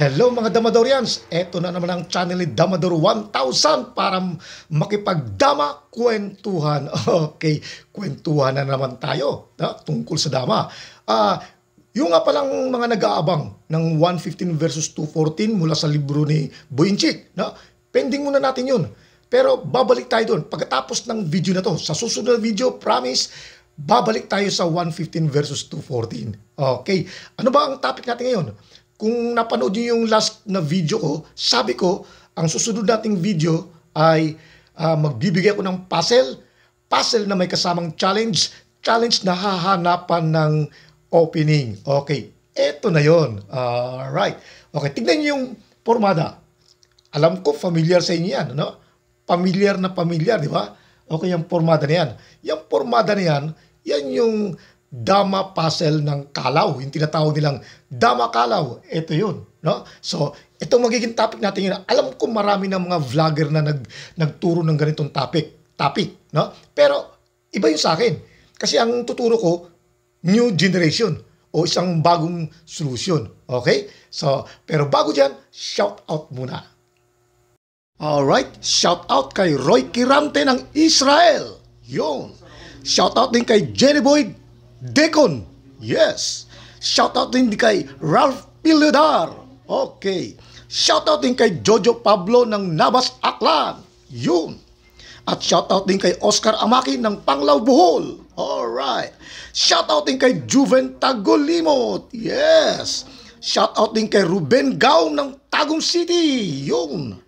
Hello mga Damadorians! Ito na naman ang channel ni Damador 1000 para makipagdama kwentuhan. Okay, kwentuhan na naman tayo na, tungkol sa dama. Uh, yung nga palang mga nag-aabang ng 115 versus 214 mula sa libro ni Boyinchik, na, pending muna natin yun. Pero babalik tayo doon pagkatapos ng video na to. Sa susunod na video, promise, babalik tayo sa 115 versus 214. Okay, ano ba ang topic natin ngayon? Kung napanood niyo yung last na video ko, sabi ko, ang susunod nating video ay uh, magbibigay ako ng puzzle, puzzle na may kasamang challenge, challenge na hahanapan ng opening. Okay, eto na yon. Alright. Okay, tignan niyo yung formada. Alam ko, familiar sa inyo yan, no? Familiar na familiar, di ba? Okay, yung formada na yan. Yung formada na yan, yan yung dama puzzle ng kalaw. Yung tinatawag nilang dama kalaw. Ito yun. No? So, itong magiging topic natin yun. Alam ko marami ng mga vlogger na nag, nagturo ng ganitong topic. Topic. No? Pero, iba yun sa akin. Kasi ang tuturo ko, new generation o isang bagong solusyon. Okay? So, pero bago dyan, shout out muna. Alright, shout out kay Roy Kirante ng Israel. Yun. Shout out din kay Jenny Boyd Deacon. Yes. Shout out din kay Ralph Piludar. Okay. Shout out din kay Jojo Pablo ng Nabas Aklan. Yun. At shout out din kay Oscar Amaki ng Panglaw Bohol. Alright. out din kay Juven Tagolimot. Yes. Shout out din kay Ruben Gaum ng Tagum City. Yun.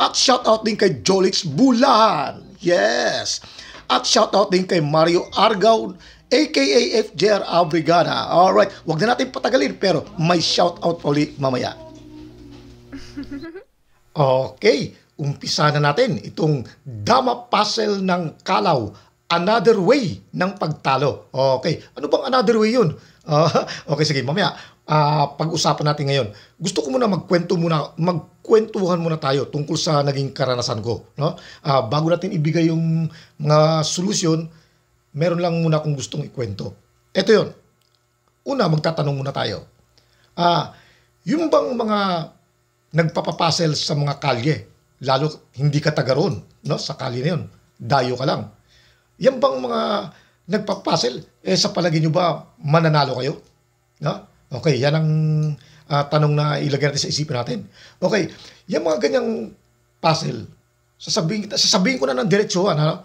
At shout out din kay Jolix Bulan. Yes. At shout out din kay Mario Argao aka FJR Abrigada. Alright, wag na natin patagalin pero may shout out pa ulit mamaya. Okay, umpisa na natin itong Dama Puzzle ng Kalaw. Another way ng pagtalo. Okay, ano bang another way yun? Uh, okay, sige, mamaya uh, pag-usapan natin ngayon. Gusto ko muna magkwento muna, magkwentuhan muna tayo tungkol sa naging karanasan ko. No? Uh, bago natin ibigay yung mga solusyon, meron lang muna akong gustong ikwento. Ito yon. Una, magtatanong muna tayo. Ah, yung bang mga nagpapapasel sa mga kalye, lalo hindi ka taga roon, no? sa kalye na yun, dayo ka lang. Yan bang mga nagpapasel, eh sa palagi nyo ba mananalo kayo? No? Okay, yan ang uh, tanong na ilagay natin sa isipin natin. Okay, yung mga ganyang puzzle, sasabihin, sasabihin ko na ng diretsuhan, ano?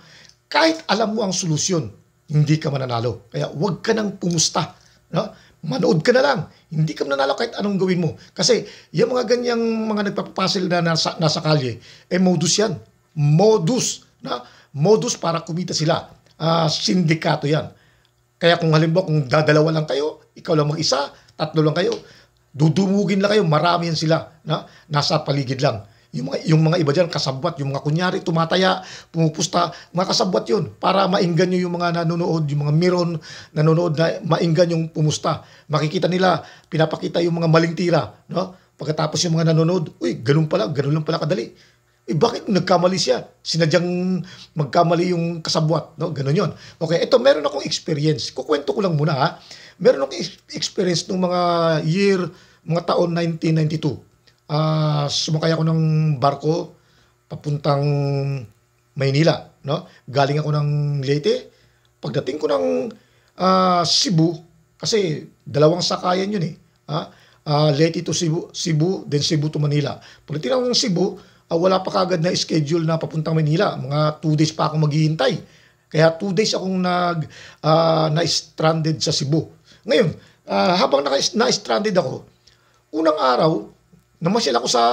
kahit alam mo ang solusyon, hindi ka mananalo. Kaya huwag ka nang pumusta. No? Manood ka na lang. Hindi ka mananalo kahit anong gawin mo. Kasi yung mga ganyang mga nagpapapasil na nasa, nasa kalye, eh modus yan. Modus. Na? Modus para kumita sila. Uh, sindikato yan. Kaya kung halimbawa kung dadalawa lang kayo, ikaw lang mag-isa, tatlo lang kayo, dudumugin lang kayo, marami yan sila na nasa paligid lang. Yung mga, yung mga iba dyan, kasabwat, yung mga kunyari, tumataya, pumupusta, mga kasabwat yun para mainggan nyo yung mga nanonood, yung mga miron nanonood na mainggan yung pumusta. Makikita nila, pinapakita yung mga maling tira. No? Pagkatapos yung mga nanonood, uy, ganun pala, ganun lang pala kadali. Eh bakit nagkamali siya? Sinadyang magkamali yung kasabwat, no? Ganun 'yon. Okay, ito meron akong experience. Kukuwento ko lang muna ha. Meron akong experience nung mga year, mga taon 1992 uh, sumakay ako ng barko papuntang Maynila, no? Galing ako ng Leyte. Pagdating ko ng uh, Cebu, kasi dalawang sakayan yun eh. Ha? Uh, Leyte to Cebu, Cebu, then Cebu to Manila. Pagdating ako ng Cebu, uh, wala pa kagad na schedule na papuntang Manila. Mga 2 days pa ako maghihintay. Kaya 2 days akong nag, uh, na-stranded sa Cebu. Ngayon, uh, habang naka-stranded ako, unang araw, Namasyal ako sa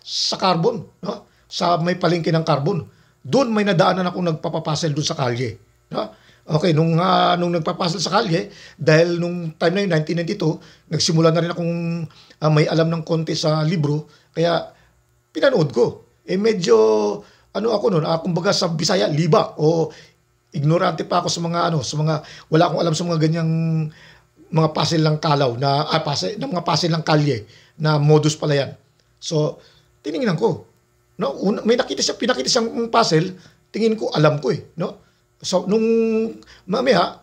sa carbon, no? Sa may palengke ng carbon. Doon may nadaanan ako nagpapapasel doon sa kalye, no? Okay, nung uh, nung nagpapasal sa kalye, dahil nung time na yun, 1992, nagsimula na rin akong uh, may alam ng konti sa libro, kaya pinanood ko. Eh medyo, ano ako noon, uh, ah, kumbaga sa Bisaya, liba, o ignorante pa ako sa mga ano, sa mga, wala akong alam sa mga ganyang mga pasel lang kalaw, na, ah, pasel, ng mga pasel lang kalye na modus pala yan. So, tiningnan ko. No, una, may nakita siya, pinakita siyang puzzle, tingin ko alam ko eh, no? So, nung mamaya,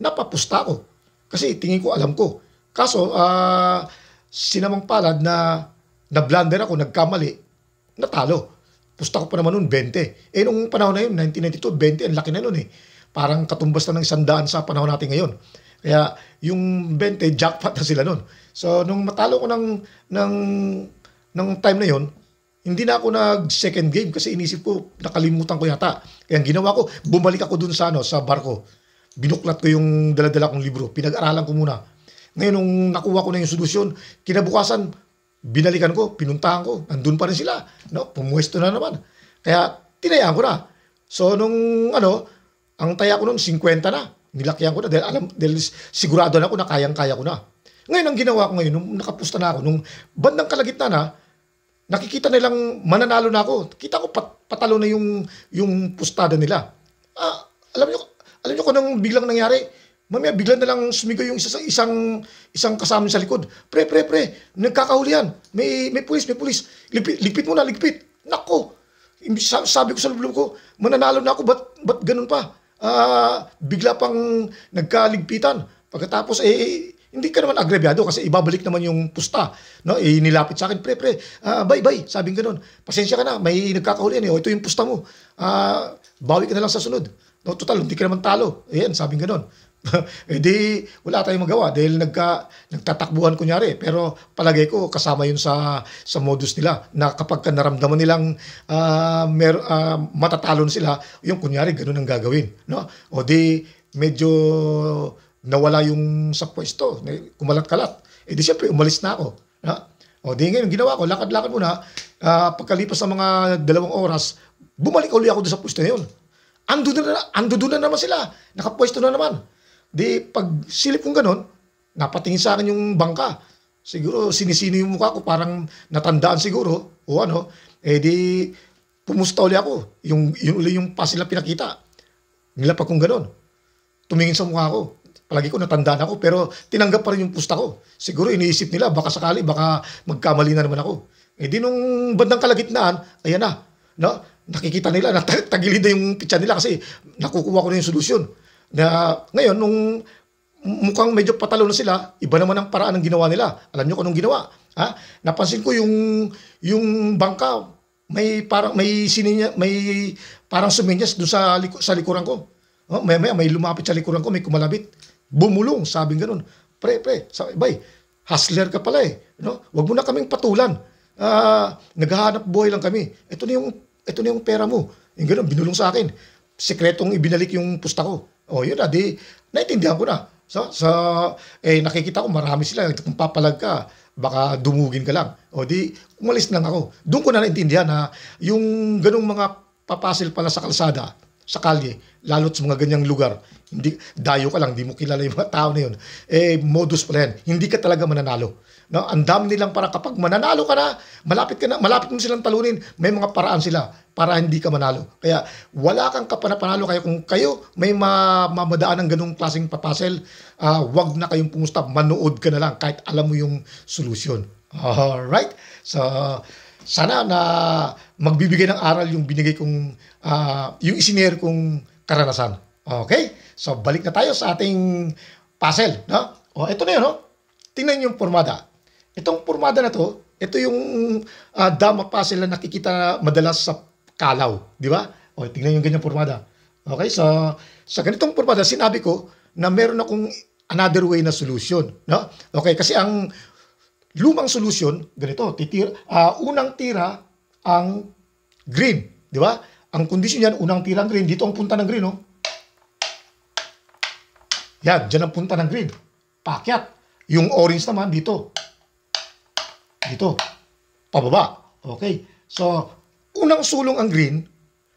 napapusta ako. Kasi tingin ko alam ko. Kaso, uh, sinamang palad na na-blunder ako, nagkamali, natalo. Pusta ko pa naman noon, 20. Eh, nung panahon na yun, 1992, 20, ang laki na noon eh. Parang katumbas na ng isang daan sa panahon natin ngayon. Kaya yung 20, jackpot na sila noon. So, nung matalo ko ng, ng, ng time na yon hindi na ako nag second game kasi inisip ko, nakalimutan ko yata. Kaya ang ginawa ko, bumalik ako dun sa, ano, sa barko. Binuklat ko yung daladala kong libro. Pinag-aralan ko muna. Ngayon, nung nakuha ko na yung solusyon, kinabukasan, binalikan ko, pinuntahan ko. Andun pa rin sila. No, pumuwesto na naman. Kaya, tinayaan ko na. So, nung ano, ang taya ko noon 50 na nilakyan ko na dahil alam dahil sigurado na ako na kayang-kaya ko na. Ngayon ang ginawa ko ngayon nung nakapusta na ako nung bandang kalagitna na nakikita nilang mananalo na ako. Kita ko pat, patalo na yung yung pustada nila. Ah, alam niyo alam niyo ko nang biglang nangyari, mamaya bigla na lang sumigaw yung isang isang isang kasama sa likod. Pre, pre, pre, nagkakahuli yan. May may pulis, may pulis. Lipit, lipit mo na, ligpit. Nako. Sabi ko sa loob ko, mananalo na ako, ba't, ba't ganun pa? uh, bigla pang nagkaligpitan. Pagkatapos, eh, eh, hindi ka naman agrebyado kasi ibabalik naman yung pusta. No? Eh, nilapit sa akin, pre, pre, uh, bye, bye. Sabing ganun. Pasensya ka na, may nagkakahuli yan. Eh. ito yung pusta mo. Uh, bawi ka na lang sa sunod. No, total, hindi ka naman talo. Ayan, sabing ganun. eh di, wala tayong magawa dahil nagka, nagtatakbuhan kunyari. Pero palagay ko kasama yun sa, sa modus nila na kapag ka naramdaman nilang uh, mer, uh, ah, matatalon sila, yung kunyari ganun ang gagawin. No? O di, medyo nawala yung sa pwesto, kumalat-kalat. Eh di syempre, umalis na ako. No? O di ngayon, ginawa ko, lakad-lakad muna. Uh, pagkalipas ng mga dalawang oras, bumalik uli ako doon sa pwesto na yun. Ando na, ando na naman sila. Nakapwesto na naman. Di pag silip kong ganun, napatingin sa akin yung bangka. Siguro sinisino yung mukha ko, parang natandaan siguro, o ano, eh di pumusta uli ako. Yung, yung uli yung pass nila pinakita. Nilapag kong ganun. Tumingin sa mukha ko. Palagi ko natandaan ako, pero tinanggap pa rin yung pusta ko. Siguro iniisip nila, baka sakali, baka magkamali na naman ako. Eh di nung bandang kalagitnaan, ayan na, no? nakikita nila, na tagilid na yung pitsa nila kasi nakukuha ko na yung solusyon. Na ngayon, nung mukhang medyo patalo na sila, iba naman ang paraan ng ginawa nila. Alam niyo kung anong ginawa? Ha? Napansin ko yung yung bangka may parang may sininya, may parang suminyas do sa liko, sa likuran ko. Oh, may, may may lumapit sa likuran ko, may kumalabit. Bumulong, sabing ganun. Pre, pre, sabi, bay, hustler ka pala eh. No? Huwag mo na kaming patulan. Ah, naghahanap buhay lang kami. Ito na yung ito na yung pera mo. Yung ganun, binulong sa akin. Sekretong ibinalik yung pusta ko. Oh, yun na, di, naintindihan ko na. So, sa, eh, nakikita ko marami sila. Eh, kung papalag ka, baka dumugin ka lang. O di, umalis lang ako. Doon ko na naintindihan na yung ganung mga papasil pala sa kalsada, sa kalye, lalo't sa mga ganyang lugar, hindi, dayo ka lang, hindi mo kilala yung mga tao na yun. Eh, modus pala yan. Hindi ka talaga mananalo. No, ang dami nilang para kapag mananalo ka na, malapit ka na, malapit mo silang talunin, may mga paraan sila para hindi ka manalo. Kaya wala kang kapanapanalo kayo kung kayo may ma mamadaan ng ganung klaseng papasel, uh, ah, wag na kayong pumusta, manood ka na lang kahit alam mo yung solusyon. All right. So sana na magbibigay ng aral yung binigay kong uh, yung isinare kong karanasan. Okay? So balik na tayo sa ating puzzle, no? Oh, ito na 'yon, no? Tingnan niyo yung formada itong pormada na to, ito yung uh, dama pa sila nakikita madalas sa kalaw, di ba? O, tingnan yung ganyang pormada. Okay, so sa ganitong pormada, sinabi ko na meron akong another way na solution. No? Okay, kasi ang lumang solution, ganito, titira, uh, unang tira ang green, di ba? Ang condition niyan unang tira ang green, dito ang punta ng green, no? Oh. Yan, dyan ang punta ng green. Pakyat. Yung orange naman, dito dito. Pababa. Okay? So, unang sulong ang green,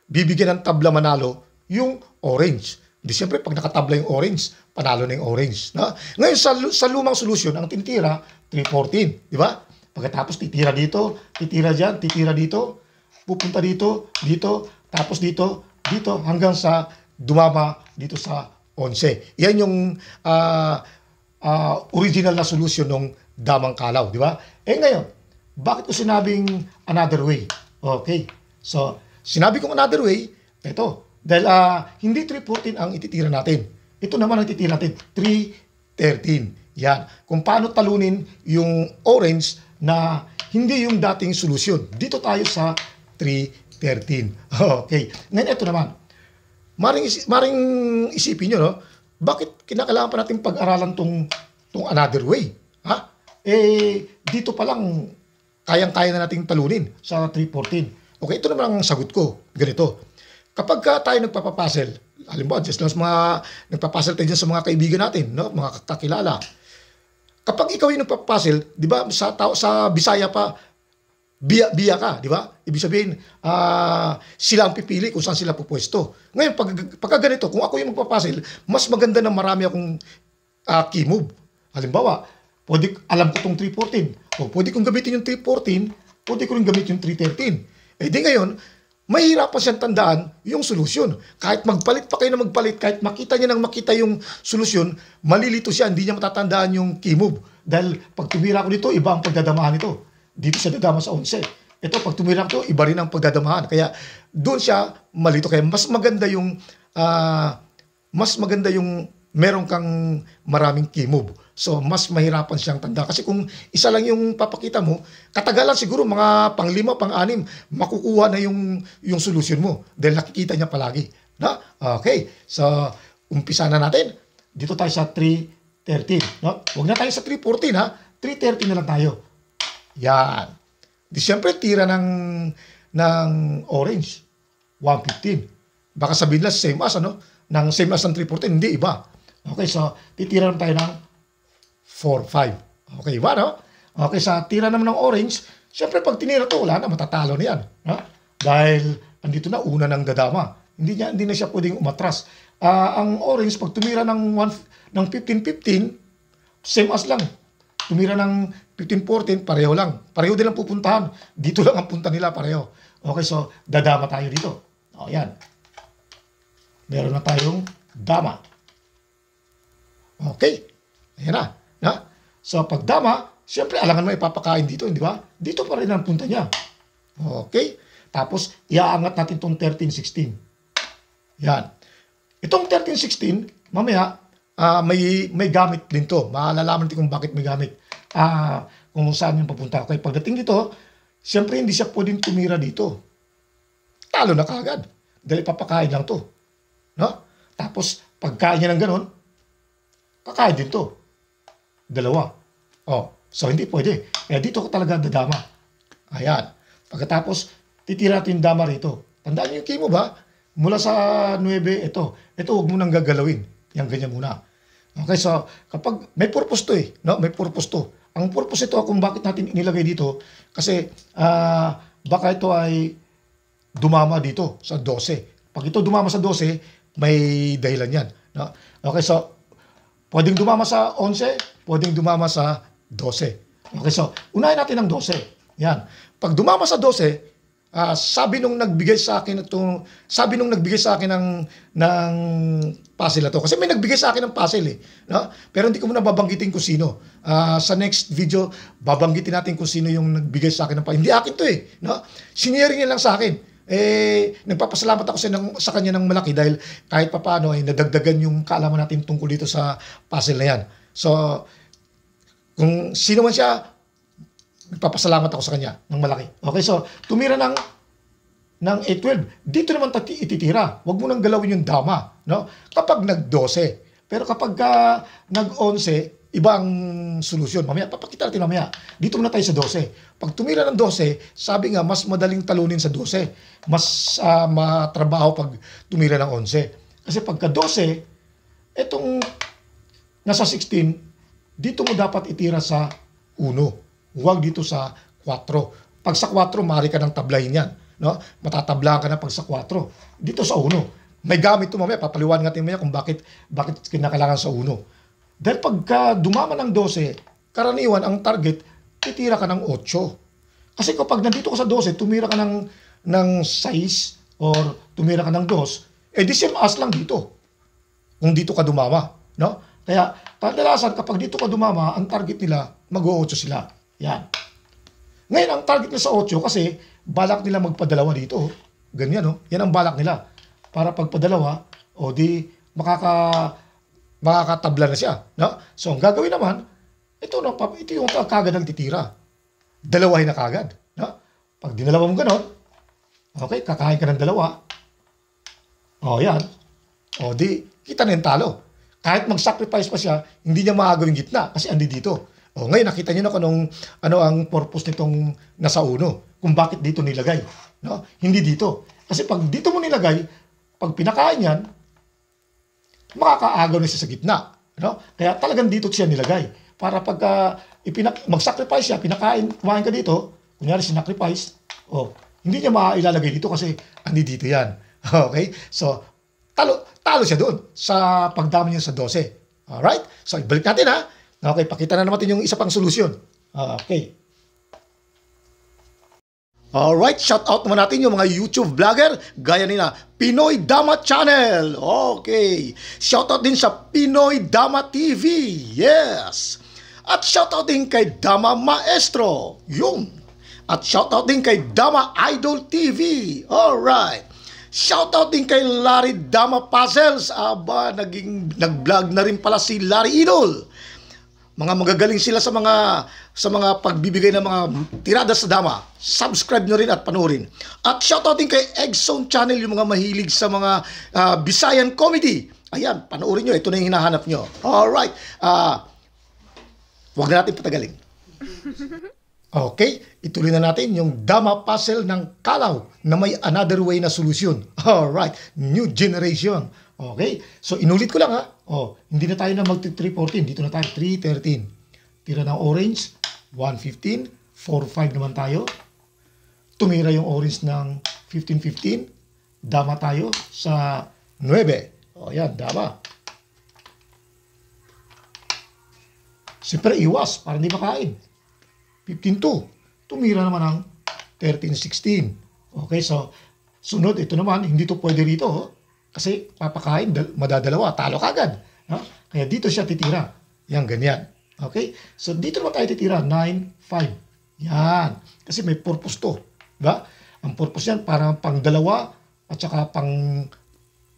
bibigyan ng tabla manalo yung orange. Di siyempre, pag nakatabla yung orange, panalo na yung orange. Na? Ngayon, sa, sa lumang solusyon, ang tintira, 314. Di ba? Pagkatapos, titira dito, titira dyan, titira dito, pupunta dito, dito, tapos dito, dito, hanggang sa dumama dito sa 11. Yan yung uh, uh, original na solution ng damang kalaw, di ba? Eh ngayon, bakit ko sinabing another way? Okay. So, sinabi kong another way, ito. Dahil uh, hindi 314 ang ititira natin. Ito naman ang ititira natin, 313. Yan. Kung paano talunin yung orange na hindi yung dating solusyon. Dito tayo sa 313. Okay. Ngayon, ito naman. Maring, isip, maring isipin nyo, no? Bakit kinakailangan pa natin pag-aralan tong, tong another way? eh dito pa lang kayang-kaya na nating talunin sa 314. Okay, ito naman ang sagot ko. Ganito. Kapag ka tayo nagpapapasel, halimbawa, just lang sa mga nagpapasel tayo sa mga kaibigan natin, no? mga kakilala. Kapag ikaw yung nagpapasel, di ba, sa, tao, sa Bisaya pa, biya, biya ka, di ba? Ibig sabihin, uh, sila ang pipili kung saan sila pupwesto. Ngayon, pag, pagka ganito, kung ako yung magpapasil, mas maganda na marami akong uh, key move. Halimbawa, Pwede, alam ko itong 314. O, pwede kong gamitin yung 314, pwede ko rin gamitin yung 313. Eh di ngayon, mahirapan siyang tandaan yung solusyon. Kahit magpalit pa kayo na magpalit, kahit makita niya nang makita yung solusyon, malilito siya, hindi niya matatandaan yung key move. Dahil pag tumira ko dito, iba ang pagdadamaan nito. Dito siya dadama sa 11. Ito, pag tumira ko to, iba rin ang pagdadamahan. Kaya doon siya malito. Kaya mas maganda yung, uh, mas maganda yung meron kang maraming key move. So, mas mahirapan siyang tanda. Kasi kung isa lang yung papakita mo, katagalan siguro mga panglima, pang-anim, makukuha na yung, yung solution mo. Dahil nakikita niya palagi. Na? Okay. So, umpisa na natin. Dito tayo sa 3.13. No? Huwag na tayo sa 3.14 ha. 3.13 na lang tayo. Yan. Di siyempre, tira ng, ng orange. 115. Baka sabihin na same as, ano? Ng same as ng 3.14. Hindi, iba. Okay, so titira tayo ng 4, 5. Okay ba, no? Oh. Okay, sa tira naman ng orange, syempre pag tinira to, wala na, matatalo na yan. Ha? Dahil andito na una ng dadama. Hindi, niya, hindi na siya pwedeng umatras. Uh, ang orange, pag tumira ng, 1, ng 15-15, same as lang. Tumira ng 15-14, pareho lang. Pareho din ang pupuntahan. Dito lang ang punta nila, pareho. Okay, so dadama tayo dito. O, yan. Meron na tayong dama. Okay. Ayan na. na? So, pagdama, siyempre, alangan mo ipapakain dito, hindi ba? Dito pa rin ang punta niya. Okay. Tapos, iaangat natin itong 1316. Yan. Itong 1316, mamaya, uh, may, may gamit din to. Malalaman natin kung bakit may gamit. Uh, kung saan yung papunta. Okay, pagdating dito, siyempre, hindi siya pwedeng tumira dito. Talo na kagad. Dahil papakain lang to. No? Tapos, pagkain niya ng ganun, Kakain din to. Dalawa. Oh, so hindi pwede. Eh, dito ko talaga dadama. Ayan. Pagkatapos, titira natin dama rito. Tandaan niyo yung key ba? Mula sa 9, ito. Ito, huwag mo nang gagalawin. Yan, ganyan muna. Okay, so kapag may purpose to eh, no? May purpose to. Ang purpose ito kung bakit natin inilagay dito kasi uh, baka ito ay dumama dito sa 12. Pag ito dumama sa 12, may dahilan 'yan, no? Okay, so Pwedeng dumama sa 11, pwedeng dumama sa 12. Okay, so unahin natin ang 12. Yan. Pag dumama sa 12, uh, ah, sabi nung nagbigay sa akin itong, sabi nung nagbigay sa akin ng, ng puzzle na Kasi may nagbigay sa akin ng puzzle eh. No? Pero hindi ko muna babanggitin kung sino. Uh, sa next video, babanggitin natin kung sino yung nagbigay sa akin ng puzzle. Hindi akin to eh. No? Siniring lang sa akin eh, nagpapasalamat ako sa, ng, sa kanya ng malaki dahil kahit papaano ay eh, nadagdagan yung kaalaman natin tungkol dito sa puzzle na yan. So, kung sino man siya, nagpapasalamat ako sa kanya ng malaki. Okay, so tumira ng ng 812. Dito naman tati ititira. Huwag mo nang galawin yung dama. No? Kapag nag-12. Pero kapag uh, nag-11, ibang solusyon. Mamaya, papakita natin mamaya. Dito muna tayo sa 12. Pag tumira ng 12, sabi nga, mas madaling talunin sa 12. Mas uh, matrabaho pag tumira ng 11. Kasi pagka 12, itong nasa 16, dito mo dapat itira sa 1. Huwag dito sa 4. Pag sa 4, mari ka ng tablayin yan. No? Matatablaan ka na pag sa 4. Dito sa 1. May gamit ito mamaya. Papaliwan natin mamaya kung bakit, bakit kinakailangan sa 1. Dahil pagka dumama ng 12, karaniwan ang target, titira ka ng 8. Kasi kapag nandito ka sa 12, tumira ka ng, ng 6 or tumira ka ng 2, eh di same as lang dito. Kung dito ka dumama. No? Kaya kadalasan kapag dito ka dumama, ang target nila, mag-8 sila. Yan. Ngayon, ang target nila sa 8 kasi balak nila magpadalawa dito. Ganyan, no? Yan ang balak nila. Para pagpadalawa, o di makaka makakatabla na siya. No? So ang gagawin naman, ito, no, ito yung kagad ng titira. Dalawahin na kagad. No? Pag dinalawa mo ganon, okay, kakain ka ng dalawa. O yan. O di, kita na yung talo. Kahit mag-sacrifice pa siya, hindi niya maagawin gitna kasi andi dito. O ngayon, nakita niyo na kung anong, ano ang purpose nitong nasa uno. Kung bakit dito nilagay. No? Hindi dito. Kasi pag dito mo nilagay, pag pinakain yan, makakaagaw na siya sa gitna. No? Kaya talagang dito siya nilagay. Para pag uh, ipinak- mag-sacrifice siya, pinakain, kumain ka dito, kunyari sinacrifice, oh, hindi niya mailalagay dito kasi hindi dito yan. Okay? So, talo, talo siya doon sa pagdami niya sa 12. Alright? So, ibalik natin ha. Okay, pakita na naman yung isa pang solusyon. Ah, okay. Alright, shout out naman natin yung mga YouTube vlogger gaya nila Pinoy Dama Channel. Okay. Shout out din sa Pinoy Dama TV. Yes. At shout out din kay Dama Maestro. Yung. At shout out din kay Dama Idol TV. Alright. Shout out din kay Larry Dama Puzzles. Aba, naging nag-vlog na rin pala si Larry Idol mga magagaling sila sa mga sa mga pagbibigay ng mga tirada sa dama. Subscribe nyo rin at panoorin. At shoutout din kay Eggzone Channel yung mga mahilig sa mga uh, Bisayan comedy. Ayan, panoorin nyo. Ito na yung hinahanap nyo. Alright. Uh, ah, huwag na natin patagalin. Okay, ituloy na natin yung dama puzzle ng kalaw na may another way na solusyon. Alright, new generation. Okay? So, inulit ko lang ha. Oh, hindi na tayo na mag-314. Dito na tayo, 313. Tira ng orange, 115. 45 naman tayo. Tumira yung orange ng 1515. Dama tayo sa 9. O, oh, yan, dama. Siyempre, iwas para hindi makain. 15-2. Tumira naman ang 13-16. Okay, so, sunod, ito naman, hindi to pwede rito. Oh. Kasi papakain, dal- madadalawa, talo kagad. No? Kaya dito siya titira. Yan, ganyan. Okay? So, dito naman tayo titira. 9, 5. Yan. Kasi may purpose to. Diba? Ang purpose yan, para pang dalawa at saka pang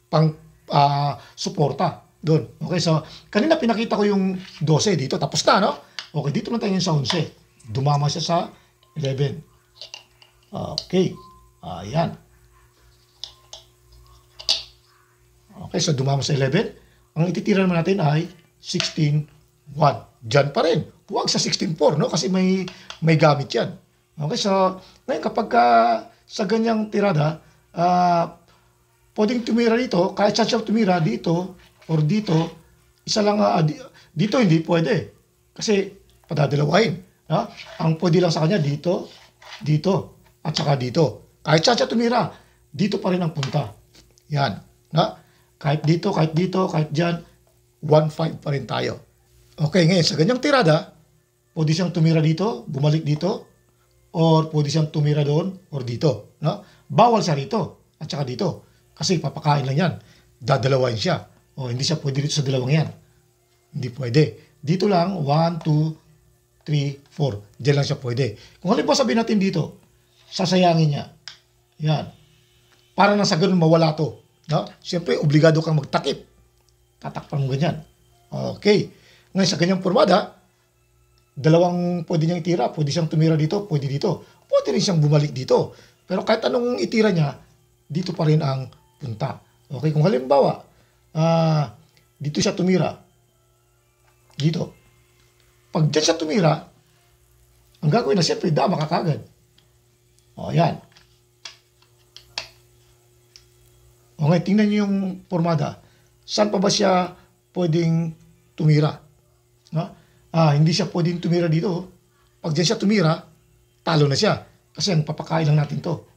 pang uh, suporta doon. Okay, so kanina pinakita ko yung 12 dito. Tapos na, no? Okay, dito na tayo sa 11. Dumama siya sa 11. Okay. Ayan. Okay, so dumamo sa 11. Ang ititira naman natin ay 16.1. Diyan pa rin. Huwag sa 16.4, no? Kasi may, may gamit yan. Okay, so ngayon kapag uh, sa ganyang tirada, uh, pwedeng tumira dito, kahit siya tumira dito or dito, isa lang, uh, dito hindi pwede. Kasi padadalawain. No? Ang pwede lang sa kanya dito, dito, at saka dito. Kahit siya tumira, dito pa rin ang punta. Yan. No? Kahit dito, kahit dito, kahit dyan, 1.5 pa rin tayo. Okay, ngayon sa ganyang tirada, pwede siyang tumira dito, bumalik dito, or pwede siyang tumira doon or dito. No? Bawal siya rito at saka dito kasi papakain lang yan. Dadalawain siya. O hindi siya pwede dito sa dalawang yan. Hindi pwede. Dito lang, 1, 2, 3, 4. Diyan lang siya pwede. Kung halimbawa sabihin natin dito, sasayangin niya. Yan. Para na sa ganun mawala to. No? Siyempre, obligado kang magtakip. Tatakpan mo ganyan. Okay. Ngayon, sa ganyang formada, dalawang pwede niyang itira. Pwede siyang tumira dito, pwede dito. Pwede rin siyang bumalik dito. Pero kahit anong itira niya, dito pa rin ang punta. Okay, kung halimbawa, uh, dito siya tumira. Dito. Pag dyan siya tumira, ang gagawin na siyempre dama ka kagad. O, yan. O ngayon, tingnan niyo yung formada. Saan pa ba siya pwedeng tumira? No? Ah, hindi siya pwedeng tumira dito. Pag diyan siya tumira, talo na siya. Kasi ang papakain lang natin to.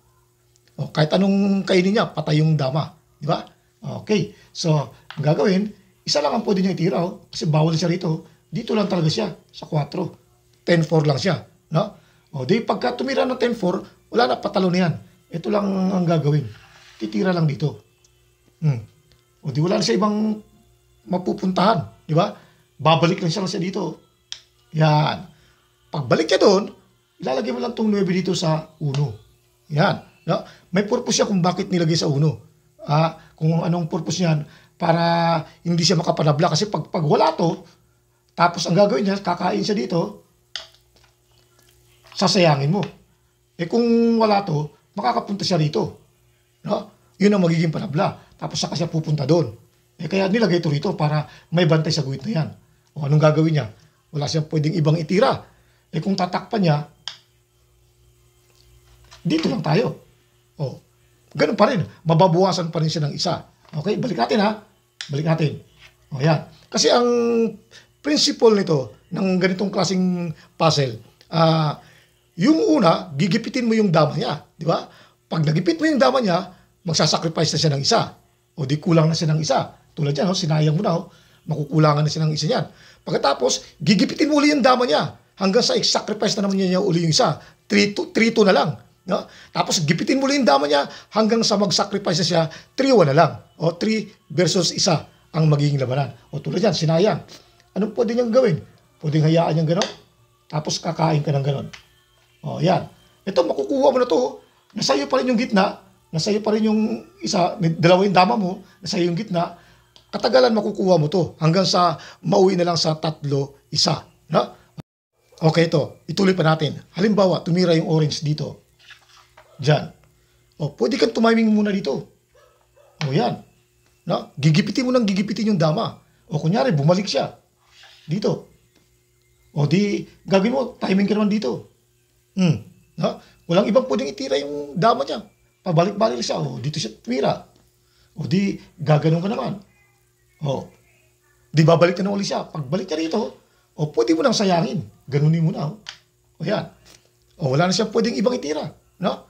O, oh, kahit anong kainin niya, patay yung dama. Di ba? Okay. So, ang gagawin, isa lang ang pwede niya itira. Oh, kasi bawal siya rito. Dito lang talaga siya, sa 4. 10-4 lang siya. No? O, oh, di pagka tumira ng 10-4, wala na, patalo na yan. Ito lang ang gagawin. Titira lang dito. Mm. O di wala na siya ibang mapupuntahan. Di ba? Babalik lang siya lang siya dito. Yan. Pagbalik niya doon, ilalagay mo lang itong 9 dito sa 1. Yan. No? May purpose siya kung bakit nilagay sa 1. Ah, kung anong purpose niyan para hindi siya makapanabla. Kasi pag, pag wala to, tapos ang gagawin niya, kakain siya dito, sasayangin mo. Eh kung wala to, makakapunta siya dito. No? yun ang magiging palabla. Tapos saka siya pupunta doon. Eh, kaya nilagay ito rito para may bantay sa guhit na yan. O anong gagawin niya? Wala siyang pwedeng ibang itira. Eh kung tatakpan niya, dito lang tayo. O, ganun pa rin. Mababuwasan pa rin siya ng isa. Okay, balik natin ha. Balik natin. O yan. Kasi ang principle nito ng ganitong klaseng puzzle, ah, uh, yung una, gigipitin mo yung dama niya. Di ba? Pag nagipit mo yung dama niya, magsasacrifice na siya ng isa. O di kulang na siya ng isa. Tulad yan, oh, sinayang mo na, oh, makukulangan na siya ng isa niyan. Pagkatapos, gigipitin mo uli yung dama niya hanggang sa i-sacrifice na naman niya uli yung isa. 3-2 na lang. No? Tapos gipitin muli yung dama niya hanggang sa mag-sacrifice na siya, 3-1 na lang. O 3 versus 1 ang magiging labanan. O tulad yan, sinayang. Anong pwede niyang gawin? Pwede hayaan niyang gano'n. Tapos kakain ka ng gano'n. O yan. Ito, makukuha mo na to. Oh. Nasa iyo pa rin yung gitna nasa iyo pa rin yung isa, dalawa yung dama mo, nasa iyo yung gitna, katagalan makukuha mo to hanggang sa mauwi na lang sa tatlo, isa. No? Okay, ito. Ituloy pa natin. Halimbawa, tumira yung orange dito. Diyan. O, pwede kang tumiming muna dito. O, yan. No? Gigipitin mo nang gigipitin yung dama. O, kunyari, bumalik siya. Dito. O, di, gagawin mo, timing ka naman dito. Hmm. No? Walang ibang pwedeng itira yung dama niya. Pabalik-balik siya. Oh, dito siya tumira. O, oh, di, gaganon ka naman. O, oh, di babalik na, na ulit siya. Pagbalik niya rito, o, oh, pwede mo nang sayangin. Ganunin mo na. O, o yan. O, wala na siya pwedeng ibang itira. No?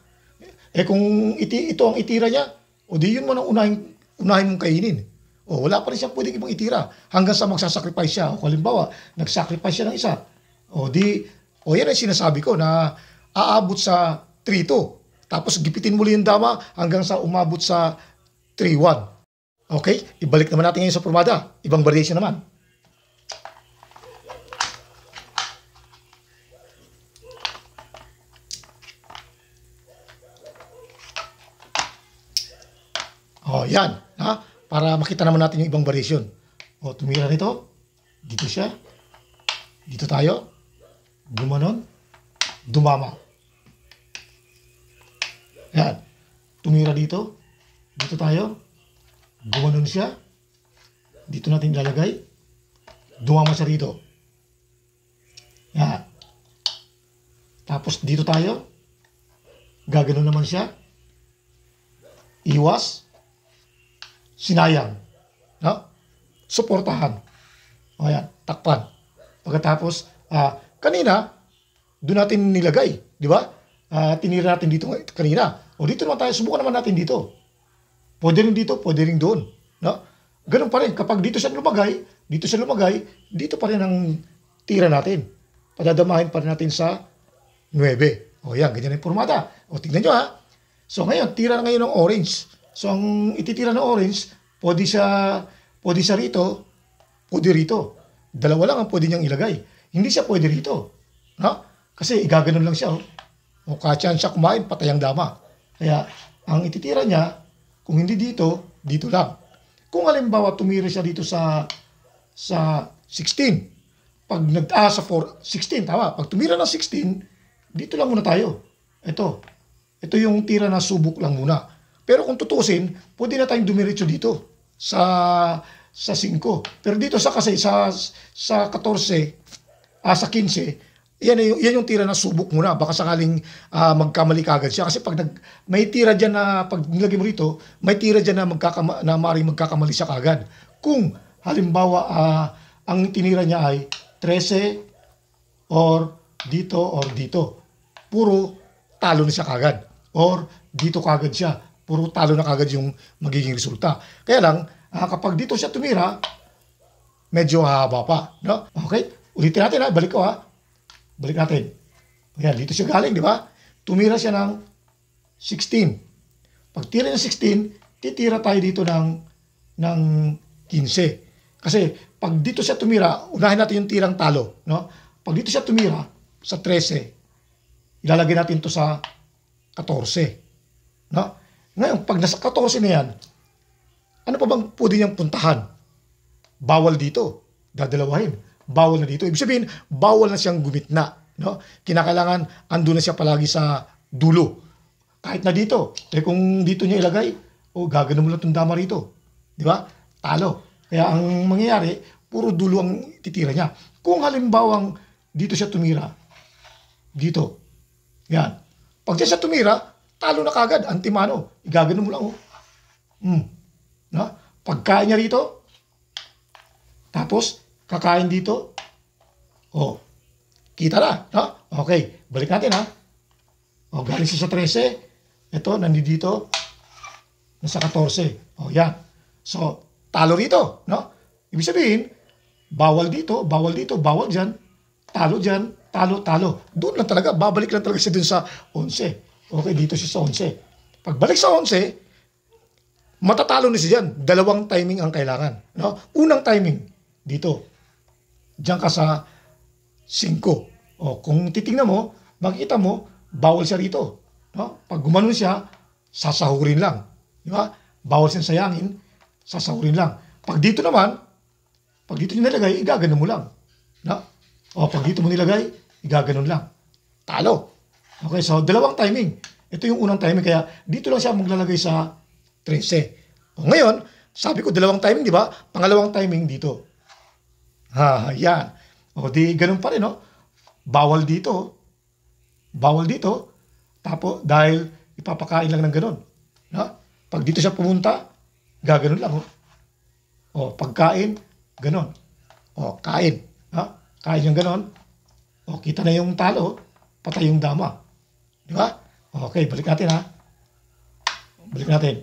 Eh, kung iti, ito ang itira niya, o di yun mo nang unahin, unahin mong kainin. O, wala pa rin siya pwedeng ibang itira hanggang sa magsasacrifice siya. O, halimbawa, nagsacrifice siya ng isa. O, di, o yan ang sinasabi ko na aabot sa 3 tapos gipitin muli yung dama hanggang sa umabot sa 3-1. Okay? Ibalik naman natin ngayon sa formada. Ibang variation naman. O, oh, yan. Ha? Para makita naman natin yung ibang variation. O, oh, tumira nito. Dito siya. Dito tayo. Gumanon. Dumama. Yan. Tumira dito. Dito tayo. Gumanon siya. Dito natin ilalagay. Dumama siya rito. Yan. Tapos dito tayo. Gaganon naman siya. Iwas. Sinayang. No? Suportahan. O yan. Takpan. Pagkatapos, uh, kanina, doon natin nilagay. Di ba? uh, tinira natin dito kanina. O dito naman tayo, subukan naman natin dito. Pwede rin dito, pwede rin doon. No? Ganun pa rin. Kapag dito siya lumagay, dito siya lumagay, dito pa rin ang tira natin. Padadamahin pa rin natin sa 9. O yan, ganyan ang formata. O tingnan nyo ha. So ngayon, tira na ngayon ng orange. So ang ititira ng orange, pwede siya, pwede siya rito, pwede rito. Dalawa lang ang pwede niyang ilagay. Hindi siya pwede rito. No? Kasi igaganon lang siya. Oh o katyan siya kumain, patay ang dama. Kaya ang ititira niya, kung hindi dito, dito lang. Kung halimbawa tumira siya dito sa sa 16, pag nag ah, sa 4, 16, tama. Pag tumira na 16, dito lang muna tayo. Ito. Ito yung tira na subok lang muna. Pero kung tutusin, pwede na tayong dumiretso dito sa sa 5. Pero dito sa kasi sa sa 14 ah, sa 15, yan yung, yan yung tira na subok muna. Baka sakaling uh, magkamali kagad siya. Kasi pag nag, may tira dyan na, pag nilagay mo rito, may tira dyan na, magkakama, na maaaring magkakamali siya kagad. Kung halimbawa uh, ang tinira niya ay 13 or dito or dito. Puro talo na siya kagad. Or dito kagad siya. Puro talo na kagad yung magiging resulta. Kaya lang, uh, kapag dito siya tumira, medyo haba pa. No? Okay? Ulitin natin ha. Balik ko ha. Balik natin. Ayan, dito siya galing, di ba? Tumira siya ng 16. Pag tira ng 16, titira tayo dito ng, ng 15. Kasi pag dito siya tumira, unahin natin yung tirang talo. No? Pag dito siya tumira, sa 13, ilalagay natin to sa 14. No? Ngayon, pag nasa 14 na yan, ano pa bang pwede niyang puntahan? Bawal dito. Dadalawahin bawal na dito. Ibig sabihin, bawal na siyang gumitna. No? Kinakailangan, ando na siya palagi sa dulo. Kahit na dito. Eh kung dito niya ilagay, o oh, gagano mo lang itong dama rito. Di ba? Talo. Kaya ang mangyayari, puro dulo ang titira niya. Kung halimbawang dito siya tumira, dito, yan. Pag siya tumira, talo na kagad, antimano. Igagano mo lang, oh. Hmm. Na? Pagkain niya rito, tapos, kakain dito? Oh, kita na, no? Okay, balik natin ha. Oh, galing siya sa 13. Ito, nandito. Nasa 14. Oh, yan. So, talo rito, no? Ibig sabihin, bawal dito, bawal dito, bawal diyan. Talo diyan, talo, talo. Doon lang talaga, babalik lang talaga siya dun sa 11. Okay, dito siya sa 11. Pagbalik sa 11, matatalo ni siya dyan. Dalawang timing ang kailangan. No? Unang timing, dito. Diyan ka sa 5. O kung titingnan mo, makikita mo, bawal siya rito. No? Pag gumanon siya, sasahurin lang. Di ba? Bawal siyang sayangin, sasahurin lang. Pag dito naman, pag dito niya nilagay, igaganon mo lang. No? O pag dito mo nilagay, igaganon lang. Talo. Okay, so dalawang timing. Ito yung unang timing, kaya dito lang siya maglalagay sa 13. O ngayon, sabi ko dalawang timing, di ba? Pangalawang timing dito. Ha, yan. O di, ganun pa rin, no? Bawal dito. Bawal dito. Tapo, dahil ipapakain lang ng ganun. No? Pag dito siya pumunta, gaganon lang, oh. O, pagkain, ganun. O, kain. Ha? Kain yung ganun. O, kita na yung talo, patay yung dama. Di ba? Okay, balik natin, ha? Balik natin.